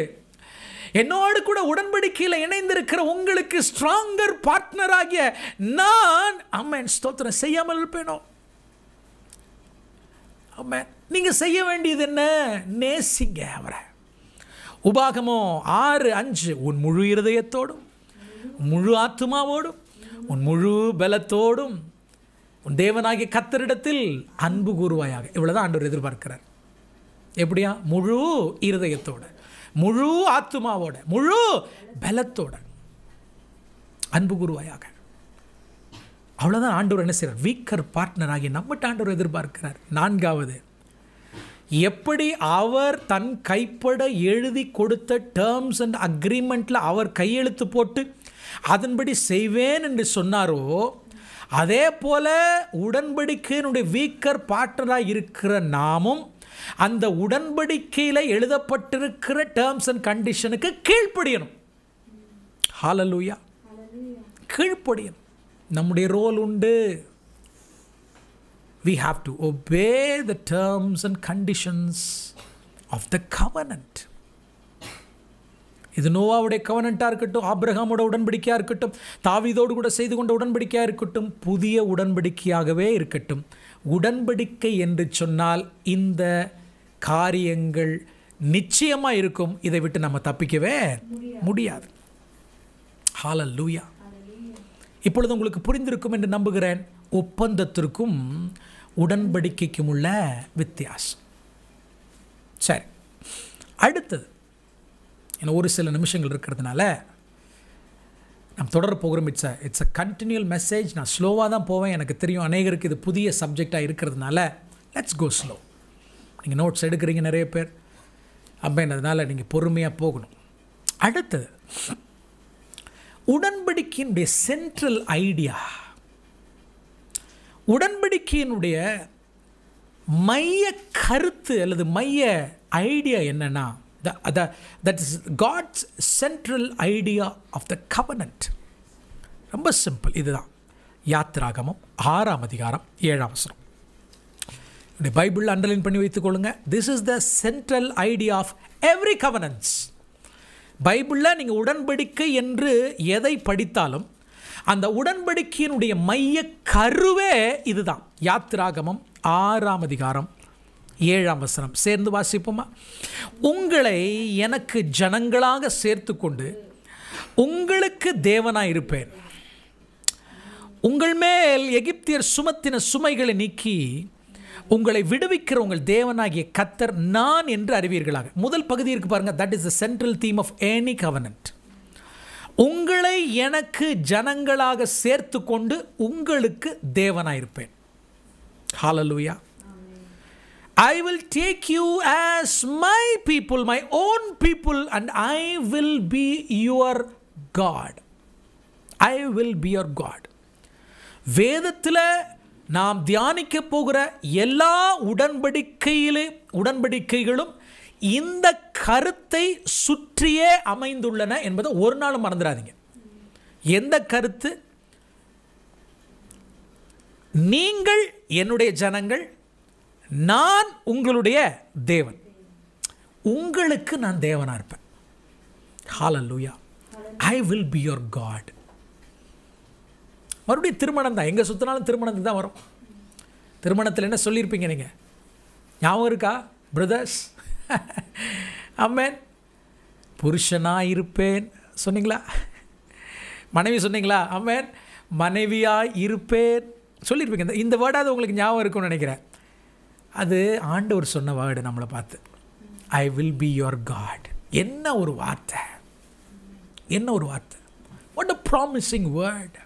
என்னோடு கூட உடன்படிக்கையில் இணைந்திருக்கிற உங்களுக்கு ஸ்ட்ராங்கர் பார்ட்னராகிய நான் அம்மன் ஸ்தோத்திரம் செய்யாமல் இருப்பேனோ அம்மே நீங்கள் செய்ய வேண்டியது என்ன நேசிங்க அவரை உபாகமோ ஆறு அஞ்சு உன் முழு இருதயத்தோடும் முழு ஆத்மாவோடும் உன் முழு பலத்தோடும் உன் தேவனாகிய கத்தரிடத்தில் அன்பு கூறுவாயாக இவ்வளோதான் ஆண்டவர் எதிர்பார்க்கிறார் எப்படியா முழு இருதயத்தோடு முழு ஆத்மாவோட முழு பலத்தோட அன்பு குருவாயாக அவ்வளோதான் ஆண்டவர் என்ன செய்கிறார் வீக்கர் பார்ட்னர் ஆகி நம்மகிட்ட ஆண்டவர் எதிர்பார்க்கிறார் நான்காவது எப்படி அவர் தன் கைப்பட எழுதி கொடுத்த டேர்ம்ஸ் அண்ட் அக்ரிமெண்ட்டில் அவர் கையெழுத்து போட்டு அதன்படி செய்வேன் என்று சொன்னாரோ அதே போல் உடன்படிக்கையினுடைய வீக்கர் பார்ட்னராக இருக்கிற நாமும் அந்த உடன்படிக்கையில் எழுதப்பட்டிருக்கிற டேர்ம்ஸ் அண்ட் கண்டிஷனுக்கு கீழ்ப்படியணும் ஹாலலூயா கீழ்ப்படியணும் நம்முடைய ரோல் உண்டு we have to obey the terms and conditions of the covenant. இது நோவாவுடைய கவனண்ட்டாக இருக்கட்டும் ஆப்ரஹாமோட உடன்படிக்கையாக இருக்கட்டும் தாவிதோடு கூட செய்து கொண்ட உடன்படிக்கையாக இருக்கட்டும் புதிய உடன்படிக்கையாகவே இருக்கட்டும் உடன்படிக்கை என்று சொன்னால் இந்த காரியங்கள் நிச்சயமாக இருக்கும் இதை விட்டு நம்ம தப்பிக்கவே முடியாது ஹால லூயா இப்பொழுது உங்களுக்கு புரிந்திருக்கும் என்று நம்புகிறேன் ஒப்பந்தத்திற்கும் உடன்படிக்கைக்கும் உள்ள வித்தியாசம் சரி அடுத்தது ஏன்னா ஒரு சில நிமிஷங்கள் இருக்கிறதுனால நம்ம தொடர போகிறோம் it's a it's a continual message நான் ஸ்லோவாக தான் போவேன் எனக்கு தெரியும் அநேகருக்கு இது புதிய சப்ஜெக்டாக இருக்கிறதுனால லெட்ஸ் கோ ஸ்லோ நீங்கள் நோட்ஸ் எடுக்கிறீங்க நிறைய பேர் அப்படின்றதுனால நீங்கள் பொறுமையாக போகணும் அடுத்தது உடன்படிக்கையினுடைய சென்ட்ரல் ஐடியா உடன்படிக்கையினுடைய மைய கருத்து அல்லது மைய ஐடியா என்னென்னா the the, that is God's central idea the covenant ரொம்ப சிம்பிள் இதுதான் யாத்ராகமம் ஆறாம் அதிகாரம் ஏழாம் வசனம் இப்படி பைபிள் அண்டர்லைன் பண்ணி வைத்துக்கொள்ளுங்க this is the central idea of every covenants பைபிளில் நீங்கள் உடன்படிக்கை என்று எதை படித்தாலும் அந்த உடன்படிக்கையினுடைய மைய கருவே இதுதான் யாத்ராகமம் ஆறாம் அதிகாரம் ஏழாம் வசனம் சேர்ந்து வாசிப்போமா உங்களை எனக்கு ஜனங்களாக சேர்த்து கொண்டு உங்களுக்கு தேவனாக இருப்பேன் உங்கள் மேல் எகிப்தியர் சுமத்தின சுமைகளை நீக்கி உங்களை விடுவிக்கிற உங்கள் தேவனாகிய கத்தர் நான் என்று அறிவீர்களாக முதல் பகுதி இருக்கு பாருங்கள் that is the central theme of any covenant உங்களை எனக்கு ஜனங்களாக சேர்த்து கொண்டு உங்களுக்கு தேவனாயிருப்பேன் ஹாலலூயா I will take you as my people, my own people, and I will be your God. I will be your God வேதத்தில் நாம் தியானிக்க போகிற எல்லா உடன்படிக்கையிலே உடன்படிக்கைகளும் இந்த கருத்தை சுற்றியே அமைந்துள்ளன என்பதை ஒரு நாளும் மறந்துடாதீங்க எந்த கருத்து நீங்கள் என்னுடைய ஜனங்கள் நான் உங்களுடைய தேவன் உங்களுக்கு நான் தேவனாக இருப்பேன் லூயா I will be your God மறுபடியும் திருமணம் தான் எங்கே சுற்றினாலும் திருமணத்துக்கு தான் வரும் திருமணத்தில் என்ன சொல்லியிருப்பீங்க நீங்கள் ஞாபகம் இருக்கா பிரதர்ஸ் அம்மேன் புருஷனாக இருப்பேன் சொன்னீங்களா மனைவி சொன்னீங்களா அம்மேன் மனைவியாக இருப்பேன் சொல்லியிருப்பீங்க இந்த வேர்டாவது உங்களுக்கு ஞாபகம் இருக்கும்னு நினைக்கிறேன் அது ஆண்டவர் சொன்ன வேர்டு நம்மளை பார்த்து I will be your God என்ன ஒரு வார்த்தை என்ன ஒரு வார்த்தை வாட் அ ப்ராமிசிங் வேர்டு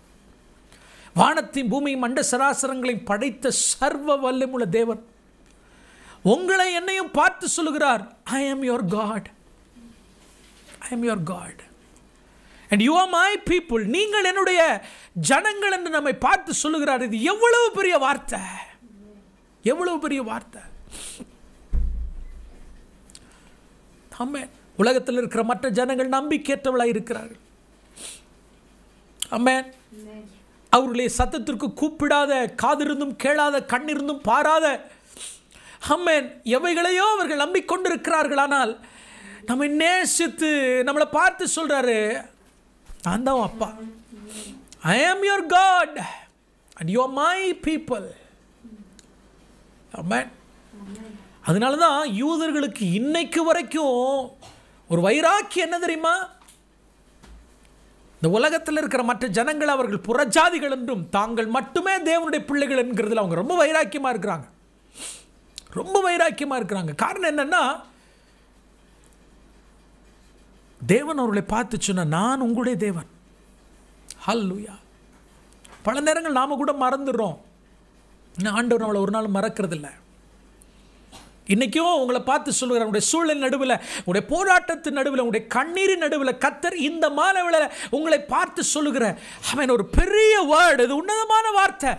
வானத்தையும் பூமியும் மண்ட சராசரங்களையும் படைத்த சர்வ வல்லமுள்ள தேவன் உங்களை என்னையும் பார்த்து சொல்லுகிறார் ஐ am your God I am your God and you are my people நீங்கள் என்னுடைய ஜனங்கள் என்று நம்மை பார்த்து சொல்லுகிறார் இது எவ்வளவு பெரிய வார்த்தை எவ்வளவு பெரிய வார்த்தை நம்ம உலகத்தில் இருக்கிற மற்ற ஜனங்கள் நம்பிக்கையற்றவளாக இருக்கிறார்கள் அம்மேன் அவர்களுடைய சத்தத்திற்கு கூப்பிடாத காதிருந்தும் கேளாத கண்ணிருந்தும் பாராத அம்மேன் எவைகளையோ அவர்கள் நம்பிக்கொண்டிருக்கிறார்கள் ஆனால் நம்மை நேசித்து நம்மளை பார்த்து சொல்கிறாரு நான் தான் அப்பா I am your God and you my people அதனால தான் யூதர்களுக்கு இன்னைக்கு வரைக்கும் ஒரு வைராக்கி என்ன தெரியுமா இந்த உலகத்தில் இருக்கிற மற்ற ஜனங்கள் அவர்கள் புறஜாதிகள் என்றும் தாங்கள் மட்டுமே தேவனுடைய பிள்ளைகள் என்கிறதுல அவங்க ரொம்ப வைராக்கியமாக இருக்கிறாங்க ரொம்ப வைராக்கியமாக இருக்கிறாங்க காரணம் என்னென்னா தேவன் அவர்களை பார்த்து சொன்ன நான் உங்களுடைய தேவன் ஹல்லுயா பல நேரங்கள் நாம் கூட மறந்துடுறோம் இன்னும் ஆண்டவர் நம்மளை ஒரு நாள் மறக்கிறதில்ல இன்றைக்கும் உங்களை பார்த்து சொல்லுகிறார் உங்களுடைய சூழல் நடுவில் உங்களுடைய போராட்டத்தின் நடுவில் உங்களுடைய கண்ணீரின் நடுவில் கத்தர் இந்த மாணவர்களை உங்களை பார்த்து சொல்லுகிற அவன் ஒரு பெரிய வேர்டு இது உன்னதமான வார்த்தை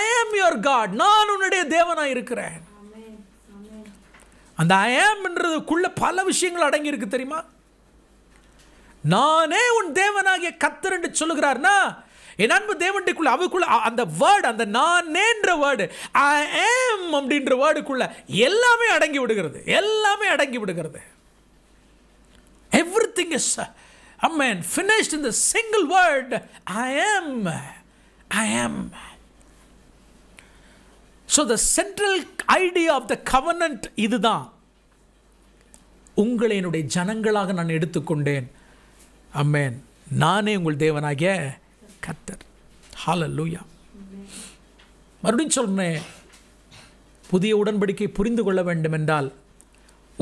ஐ ஆம் யுவர் காட் நான் உன்னுடைய தேவனாக இருக்கிறேன் அந்த ஐ ஆம்ன்றதுக்குள்ளே பல விஷயங்கள் அடங்கியிருக்கு தெரியுமா நானே உன் தேவனாகிய கத்தர் என்று சொல்லுகிறார்னா என் அன்பு தேவனுக்குள்ள அவருக்குள்ள அந்த வேர்டு அந்த நானேன்ற வேர்டு ஐ ஏம் அப்படின்ற வேர்டுக்குள்ள எல்லாமே அடங்கி விடுகிறது எல்லாமே அடங்கி விடுகிறது everything is amen finished இந்த single word I am I am so the central idea of the covenant இதுதான் உங்களை என்னுடைய ஜனங்களாக நான் எடுத்துக்கொண்டேன் அம்மேன் நானே உங்கள் தேவனாகிய கத்தர் ஹால லூயா மறுபடியும் சொன்னேன் புதிய உடன்படிக்கை புரிந்து கொள்ள வேண்டும் என்றால்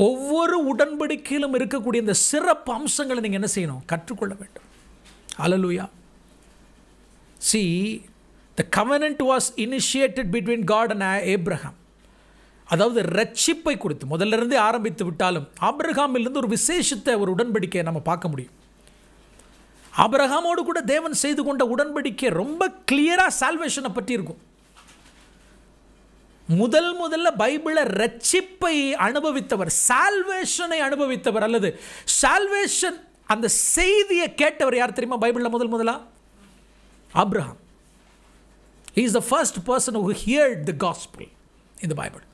ஒவ்வொரு உடன்படிக்கையிலும் இருக்கக்கூடிய இந்த சிறப்பு அம்சங்களை நீங்கள் என்ன செய்யணும் கற்றுக்கொள்ள வேண்டும் hallelujah see the covenant was initiated between God and Abraham அதாவது ரட்சிப்பை குறித்து முதல்ல இருந்தே ஆரம்பித்து விட்டாலும் ஆப்ரஹாமிலிருந்து ஒரு விசேஷத்தை ஒரு உடன்படிக்கையை நம்ம பார்க்க முடியும் அபிரகாமோடு கூட தேவன் செய்து கொண்ட உடன்படிக்கை ரொம்ப கிளியராக சால்வேஷனை பற்றி இருக்கும் முதல் முதல்ல பைபிளை ரட்சிப்பை அனுபவித்தவர் சால்வேஷனை அனுபவித்தவர் அல்லது சால்வேஷன் அந்த செய்தியை கேட்டவர் யார் தெரியுமா பைபிளில் முதல் முதலா Abraham is the first person who hear the gospel இந்த Bible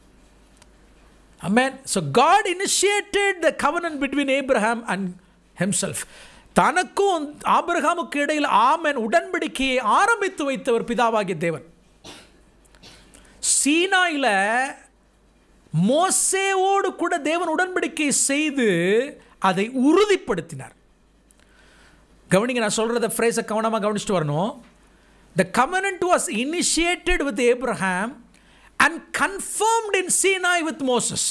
amen so God initiated the covenant between Abraham and himself தனக்கும் ஆபிரகாமுக்கு இடையில் ஆமன் உடன்படிக்கையை ஆரம்பித்து வைத்தவர் பிதாவாகிய தேவன் சீனாயில் மோசேவோடு கூட தேவன் உடன்படிக்கை செய்து அதை உறுதிப்படுத்தினார் கவனிங்க நான் சொல்கிறத ஃப்ரேஸை கவனமாக கவனிச்சுட்டு வரணும் the covenant was initiated with Abraham and confirmed in Sinai with Moses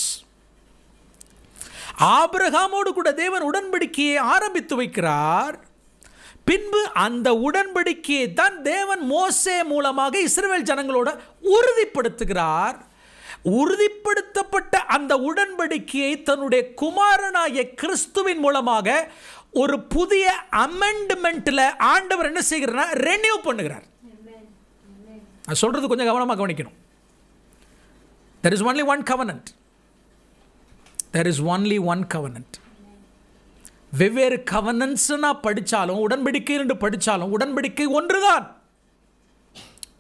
ஆபிரகாமோடு கூட தேவன் உடன்படிக்கையை ஆரம்பித்து வைக்கிறார் பின்பு அந்த உடன்படிக்கையை தான் தேவன் மோசே மூலமாக இஸ்ரேல் ஜனங்களோட உறுதிப்படுத்துகிறார் உறுதிப்படுத்தப்பட்ட அந்த உடன்படிக்கையை தன்னுடைய குமாரனாகிய கிறிஸ்துவின் மூலமாக ஒரு புதிய அமெண்ட்மெண்ட்டில் ஆண்டவர் என்ன செய்கிறார் ரெனியூ பண்ணுகிறார் நான் சொல்கிறது கொஞ்சம் கவனமாக கவனிக்கணும் there is only one covenant there is only one covenant வெவ்வேறு கவர்னன்ஸ்னா படித்தாலும் உடன்படிக்கை என்று படித்தாலும் உடன்படிக்கை ஒன்றுதான்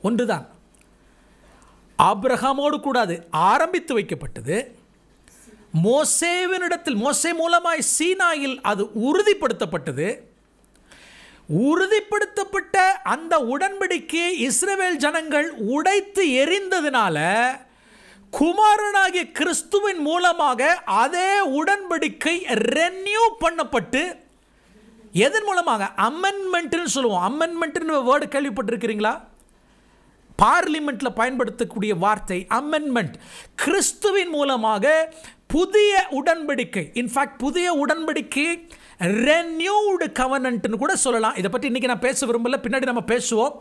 ஒன்றுதான் ஆப்ரஹாமோடு கூடாது ஆரம்பித்து வைக்கப்பட்டது மோசேவினிடத்தில் மோசே மூலமாய் சீனாயில் அது உறுதிப்படுத்தப்பட்டது உறுதிப்படுத்தப்பட்ட அந்த உடன்படிக்கையை இஸ்ரேவேல் ஜனங்கள் உடைத்து எரிந்ததினால குமாரனாகிய கிறிஸ்துவின் மூலமாக அதே உடன்படிக்கை ரென்யூ பண்ணப்பட்டு எதன் மூலமாக அமெண்ட்மெண்ட்னு சொல்லுவோம் அமெண்ட்மெண்ட்னு வேர்டு கேள்விப்பட்டிருக்கிறீங்களா பார்லிமெண்ட்டில் பயன்படுத்தக்கூடிய வார்த்தை அமெண்ட்மெண்ட் கிறிஸ்துவின் மூலமாக புதிய உடன்படிக்கை இன்ஃபேக்ட் புதிய உடன்படிக்கை ரென்யூடு கவனன்ட்னு கூட சொல்லலாம் இதை பற்றி இன்றைக்கி நான் பேச விரும்பல பின்னாடி நம்ம பேசுவோம்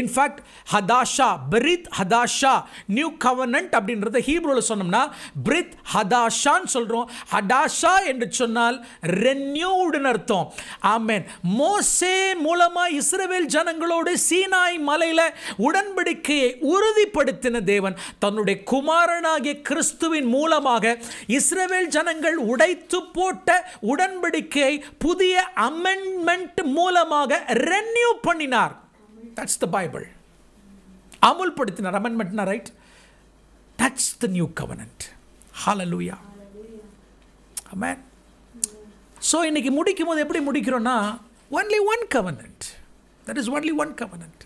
இன்ஃபேக்ட் ஹதாஷா பிரித் ஹதாஷா நியூ கவர்னன்ட் அப்படின்றத ஹீப்ரோவில் சொன்னோம்னா பிரித் ஹதாஷான்னு சொல்கிறோம் ஹடாஷா என்று சொன்னால் ரென்யூடுன்னு அர்த்தம் ஆமேன் மோசே மூலமாக இஸ்ரேவேல் ஜனங்களோடு சீனாய் மலையில் உடன்படிக்கையை உறுதிப்படுத்தின தேவன் தன்னுடைய குமாரனாகிய கிறிஸ்துவின் மூலமாக இஸ்ரேவேல் ஜனங்கள் உடைத்து போட்ட உடன்படிக்கையை புதிய அமெண்ட்மெண்ட் மூலமாக ரென்யூ பண்ணினார் தட்ஸ் த பைபிள் அமுல்படுத்தினார் அமெண்ட்மெண்ட்னா right touch the new covenant hallelujah amen so இன்றைக்கி முடிக்கும் போது எப்படி முடிக்கிறோன்னா only one covenant that is only one covenant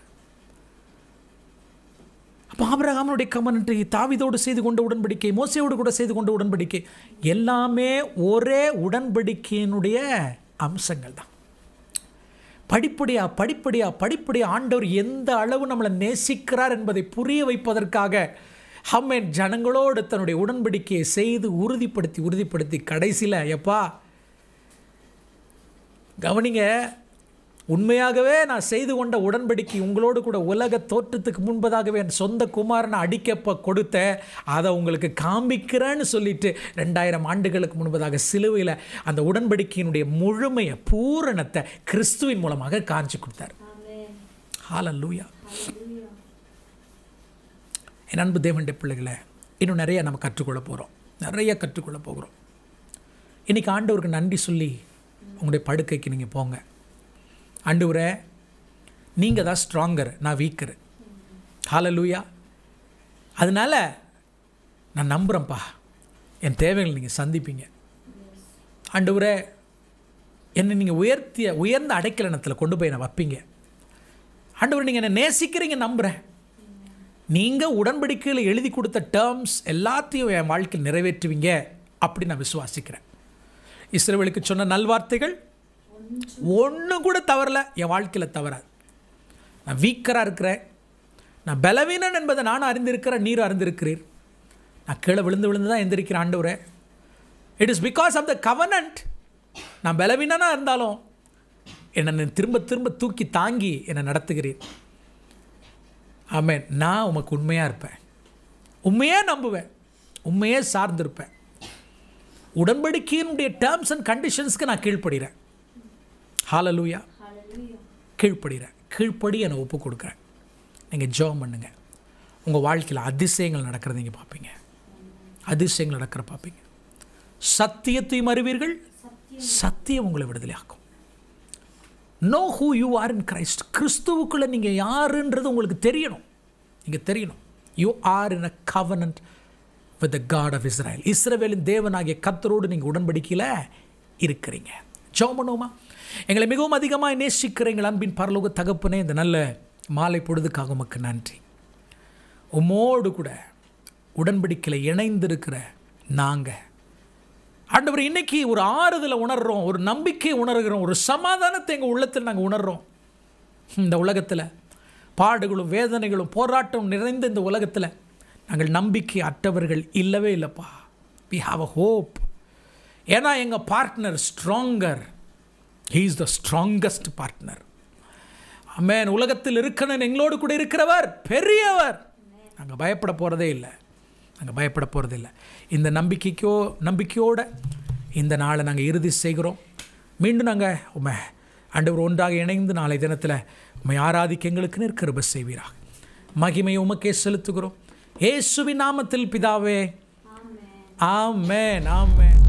அப்போ ஆபரகாமனுடைய கவனன்ட் தாவிதோடு செய்து கொண்ட உடன்படிக்கை மோசையோடு கூட செய்து கொண்ட உடன்படிக்கை எல்லாமே ஒரே உடன்படிக்கையினுடைய அம்சங்கள் தான் படிப்படியாக படிப்படியாக படிப்படியாக ஆண்டவர் எந்த அளவு நம்மளை நேசிக்கிறார் என்பதை புரிய வைப்பதற்காக ஹம்மேன் ஜனங்களோடு தன்னுடைய உடன்படிக்கையை செய்து உறுதிப்படுத்தி உறுதிப்படுத்தி கடைசியில் எப்பா கவனிங்க உண்மையாகவே நான் செய்து கொண்ட உடன்படிக்கை உங்களோடு கூட உலக தோற்றத்துக்கு முன்பதாகவே என் சொந்த குமாரனை அடிக்கப்ப கொடுத்த அதை உங்களுக்கு காண்பிக்கிறேன்னு சொல்லிட்டு ரெண்டாயிரம் ஆண்டுகளுக்கு முன்பதாக சிலுவையில் அந்த உடன்படிக்கையினுடைய முழுமையை பூரணத்தை கிறிஸ்துவின் மூலமாக காஞ்சி கொடுத்தார் லூயா என் அன்பு தேவண்ட பிள்ளைகளை இன்னும் நிறைய நம்ம கற்றுக்கொள்ள போகிறோம் நிறைய கற்றுக்கொள்ள போகிறோம் இன்றைக்கி ஆண்டவருக்கு நன்றி சொல்லி உங்களுடைய படுக்கைக்கு நீங்கள் போங்க ஆண்டவரே நீங்கள் தான் ஸ்ட்ராங்கர் நான் வீக்கர் லூயா அதனால் நான் நம்புகிறேன்ப்பா என் தேவைகளை நீங்கள் சந்திப்பீங்க அண்டு உரை என்னை நீங்கள் உயர்த்திய உயர்ந்த அடைக்கலனத்தில் கொண்டு போய் நான் வைப்பீங்க உரை நீங்கள் என்னை நேசிக்கிறீங்க நம்புகிறேன் நீங்கள் உடன்படிக்கையில் எழுதி கொடுத்த டேர்ம்ஸ் எல்லாத்தையும் என் வாழ்க்கையில் நிறைவேற்றுவீங்க அப்படி நான் விசுவாசிக்கிறேன் இஸ்ரேவேலுக்கு சொன்ன நல்வார்த்தைகள் ஒன்றும் கூட தவறலை என் வாழ்க்கையில் தவறாது நான் வீக்கராக இருக்கிறேன் நான் பலவீனன் என்பதை நானும் அறிந்திருக்கிறேன் நீரும் அறிந்திருக்கிறீர் நான் கீழே விழுந்து விழுந்து தான் எந்திரிக்கிறேன் ஆண்டவரே it is because of the covenant நான் பலவீனனாக இருந்தாலும் என்னை திரும்ப திரும்ப தூக்கி தாங்கி என்னை நடத்துகிறீர் ஆமேன் நான் உமக்கு உண்மையாக இருப்பேன் உண்மையே நம்புவேன் உண்மையே சார்ந்திருப்பேன் உடன்படிக்கையினுடைய டேர்ம்ஸ் அண்ட் கண்டிஷன்ஸ்க்கு நான் கீழ்ப்படுகிறேன் ஹாலலூயா கீழ்ப்படுகிறேன் கீழ்ப்படி என்னை ஒப்பு கொடுக்குறேன் நீங்கள் ஜெபம் பண்ணுங்க உங்கள் வாழ்க்கையில் அதிசயங்கள் நடக்கிறத நீங்கள் பார்ப்பீங்க அதிசயங்கள் நடக்கிற பார்ப்பீங்க சத்தியத்தை அறிவீர்கள் சத்தியம் உங்களை விடுதலையாக்கும் know who you are in Christ கிறிஸ்துவுக்குள்ளே நீங்கள் யாருன்றது உங்களுக்கு தெரியணும் நீங்கள் தெரியணும் you are in a covenant with the God of Israel இஸ்ரேவேலின் தேவனாகிய கத்தரோடு நீங்கள் உடன்படிக்கையில் இருக்கிறீங்க ஜோ பண்ணுவோமா எங்களை மிகவும் அதிகமாக நேசிக்கிற எங்கள் அன்பின் பரலோக தகப்புனே இந்த நல்ல மாலை பொழுதுக்காக உமக்கு நன்றி உமோடு கூட உடன்படிக்கையில் இணைந்திருக்கிற நாங்கள் ஆண்டவர் இன்றைக்கி ஒரு ஆறுதலை உணர்கிறோம் ஒரு நம்பிக்கை உணர்கிறோம் ஒரு சமாதானத்தை எங்கள் உள்ளத்தில் நாங்கள் உணர்கிறோம் இந்த உலகத்தில் பாடுகளும் வேதனைகளும் போராட்டம் நிறைந்த இந்த உலகத்தில் நாங்கள் நம்பிக்கை அற்றவர்கள் இல்லவே இல்லைப்பா வி ஹாவ் அ ஹோப் ஏன்னா எங்கள் partner stronger he is the strongest partner amen உலகத்தில் இருக்கணும் எங்களோடு கூட இருக்கிறவர் பெரியவர் நாங்கள் பயப்பட போகிறதே இல்லை நாங்கள் பயப்பட போகிறதே இல்லை இந்த நம்பிக்கைக்கோ நம்பிக்கையோடு இந்த நாளை நாங்கள் இறுதி செய்கிறோம் மீண்டும் நாங்கள் உமை ஆண்டவர் ஒன்றாக இணைந்து நாளை தினத்தில் உண்மை ஆராதிக்க எங்களுக்குன்னு கிருப செய்வீராக மகிமை உமக்கே செலுத்துகிறோம் ஏசுவி நாமத்தில் பிதாவே ஆமே ஆமே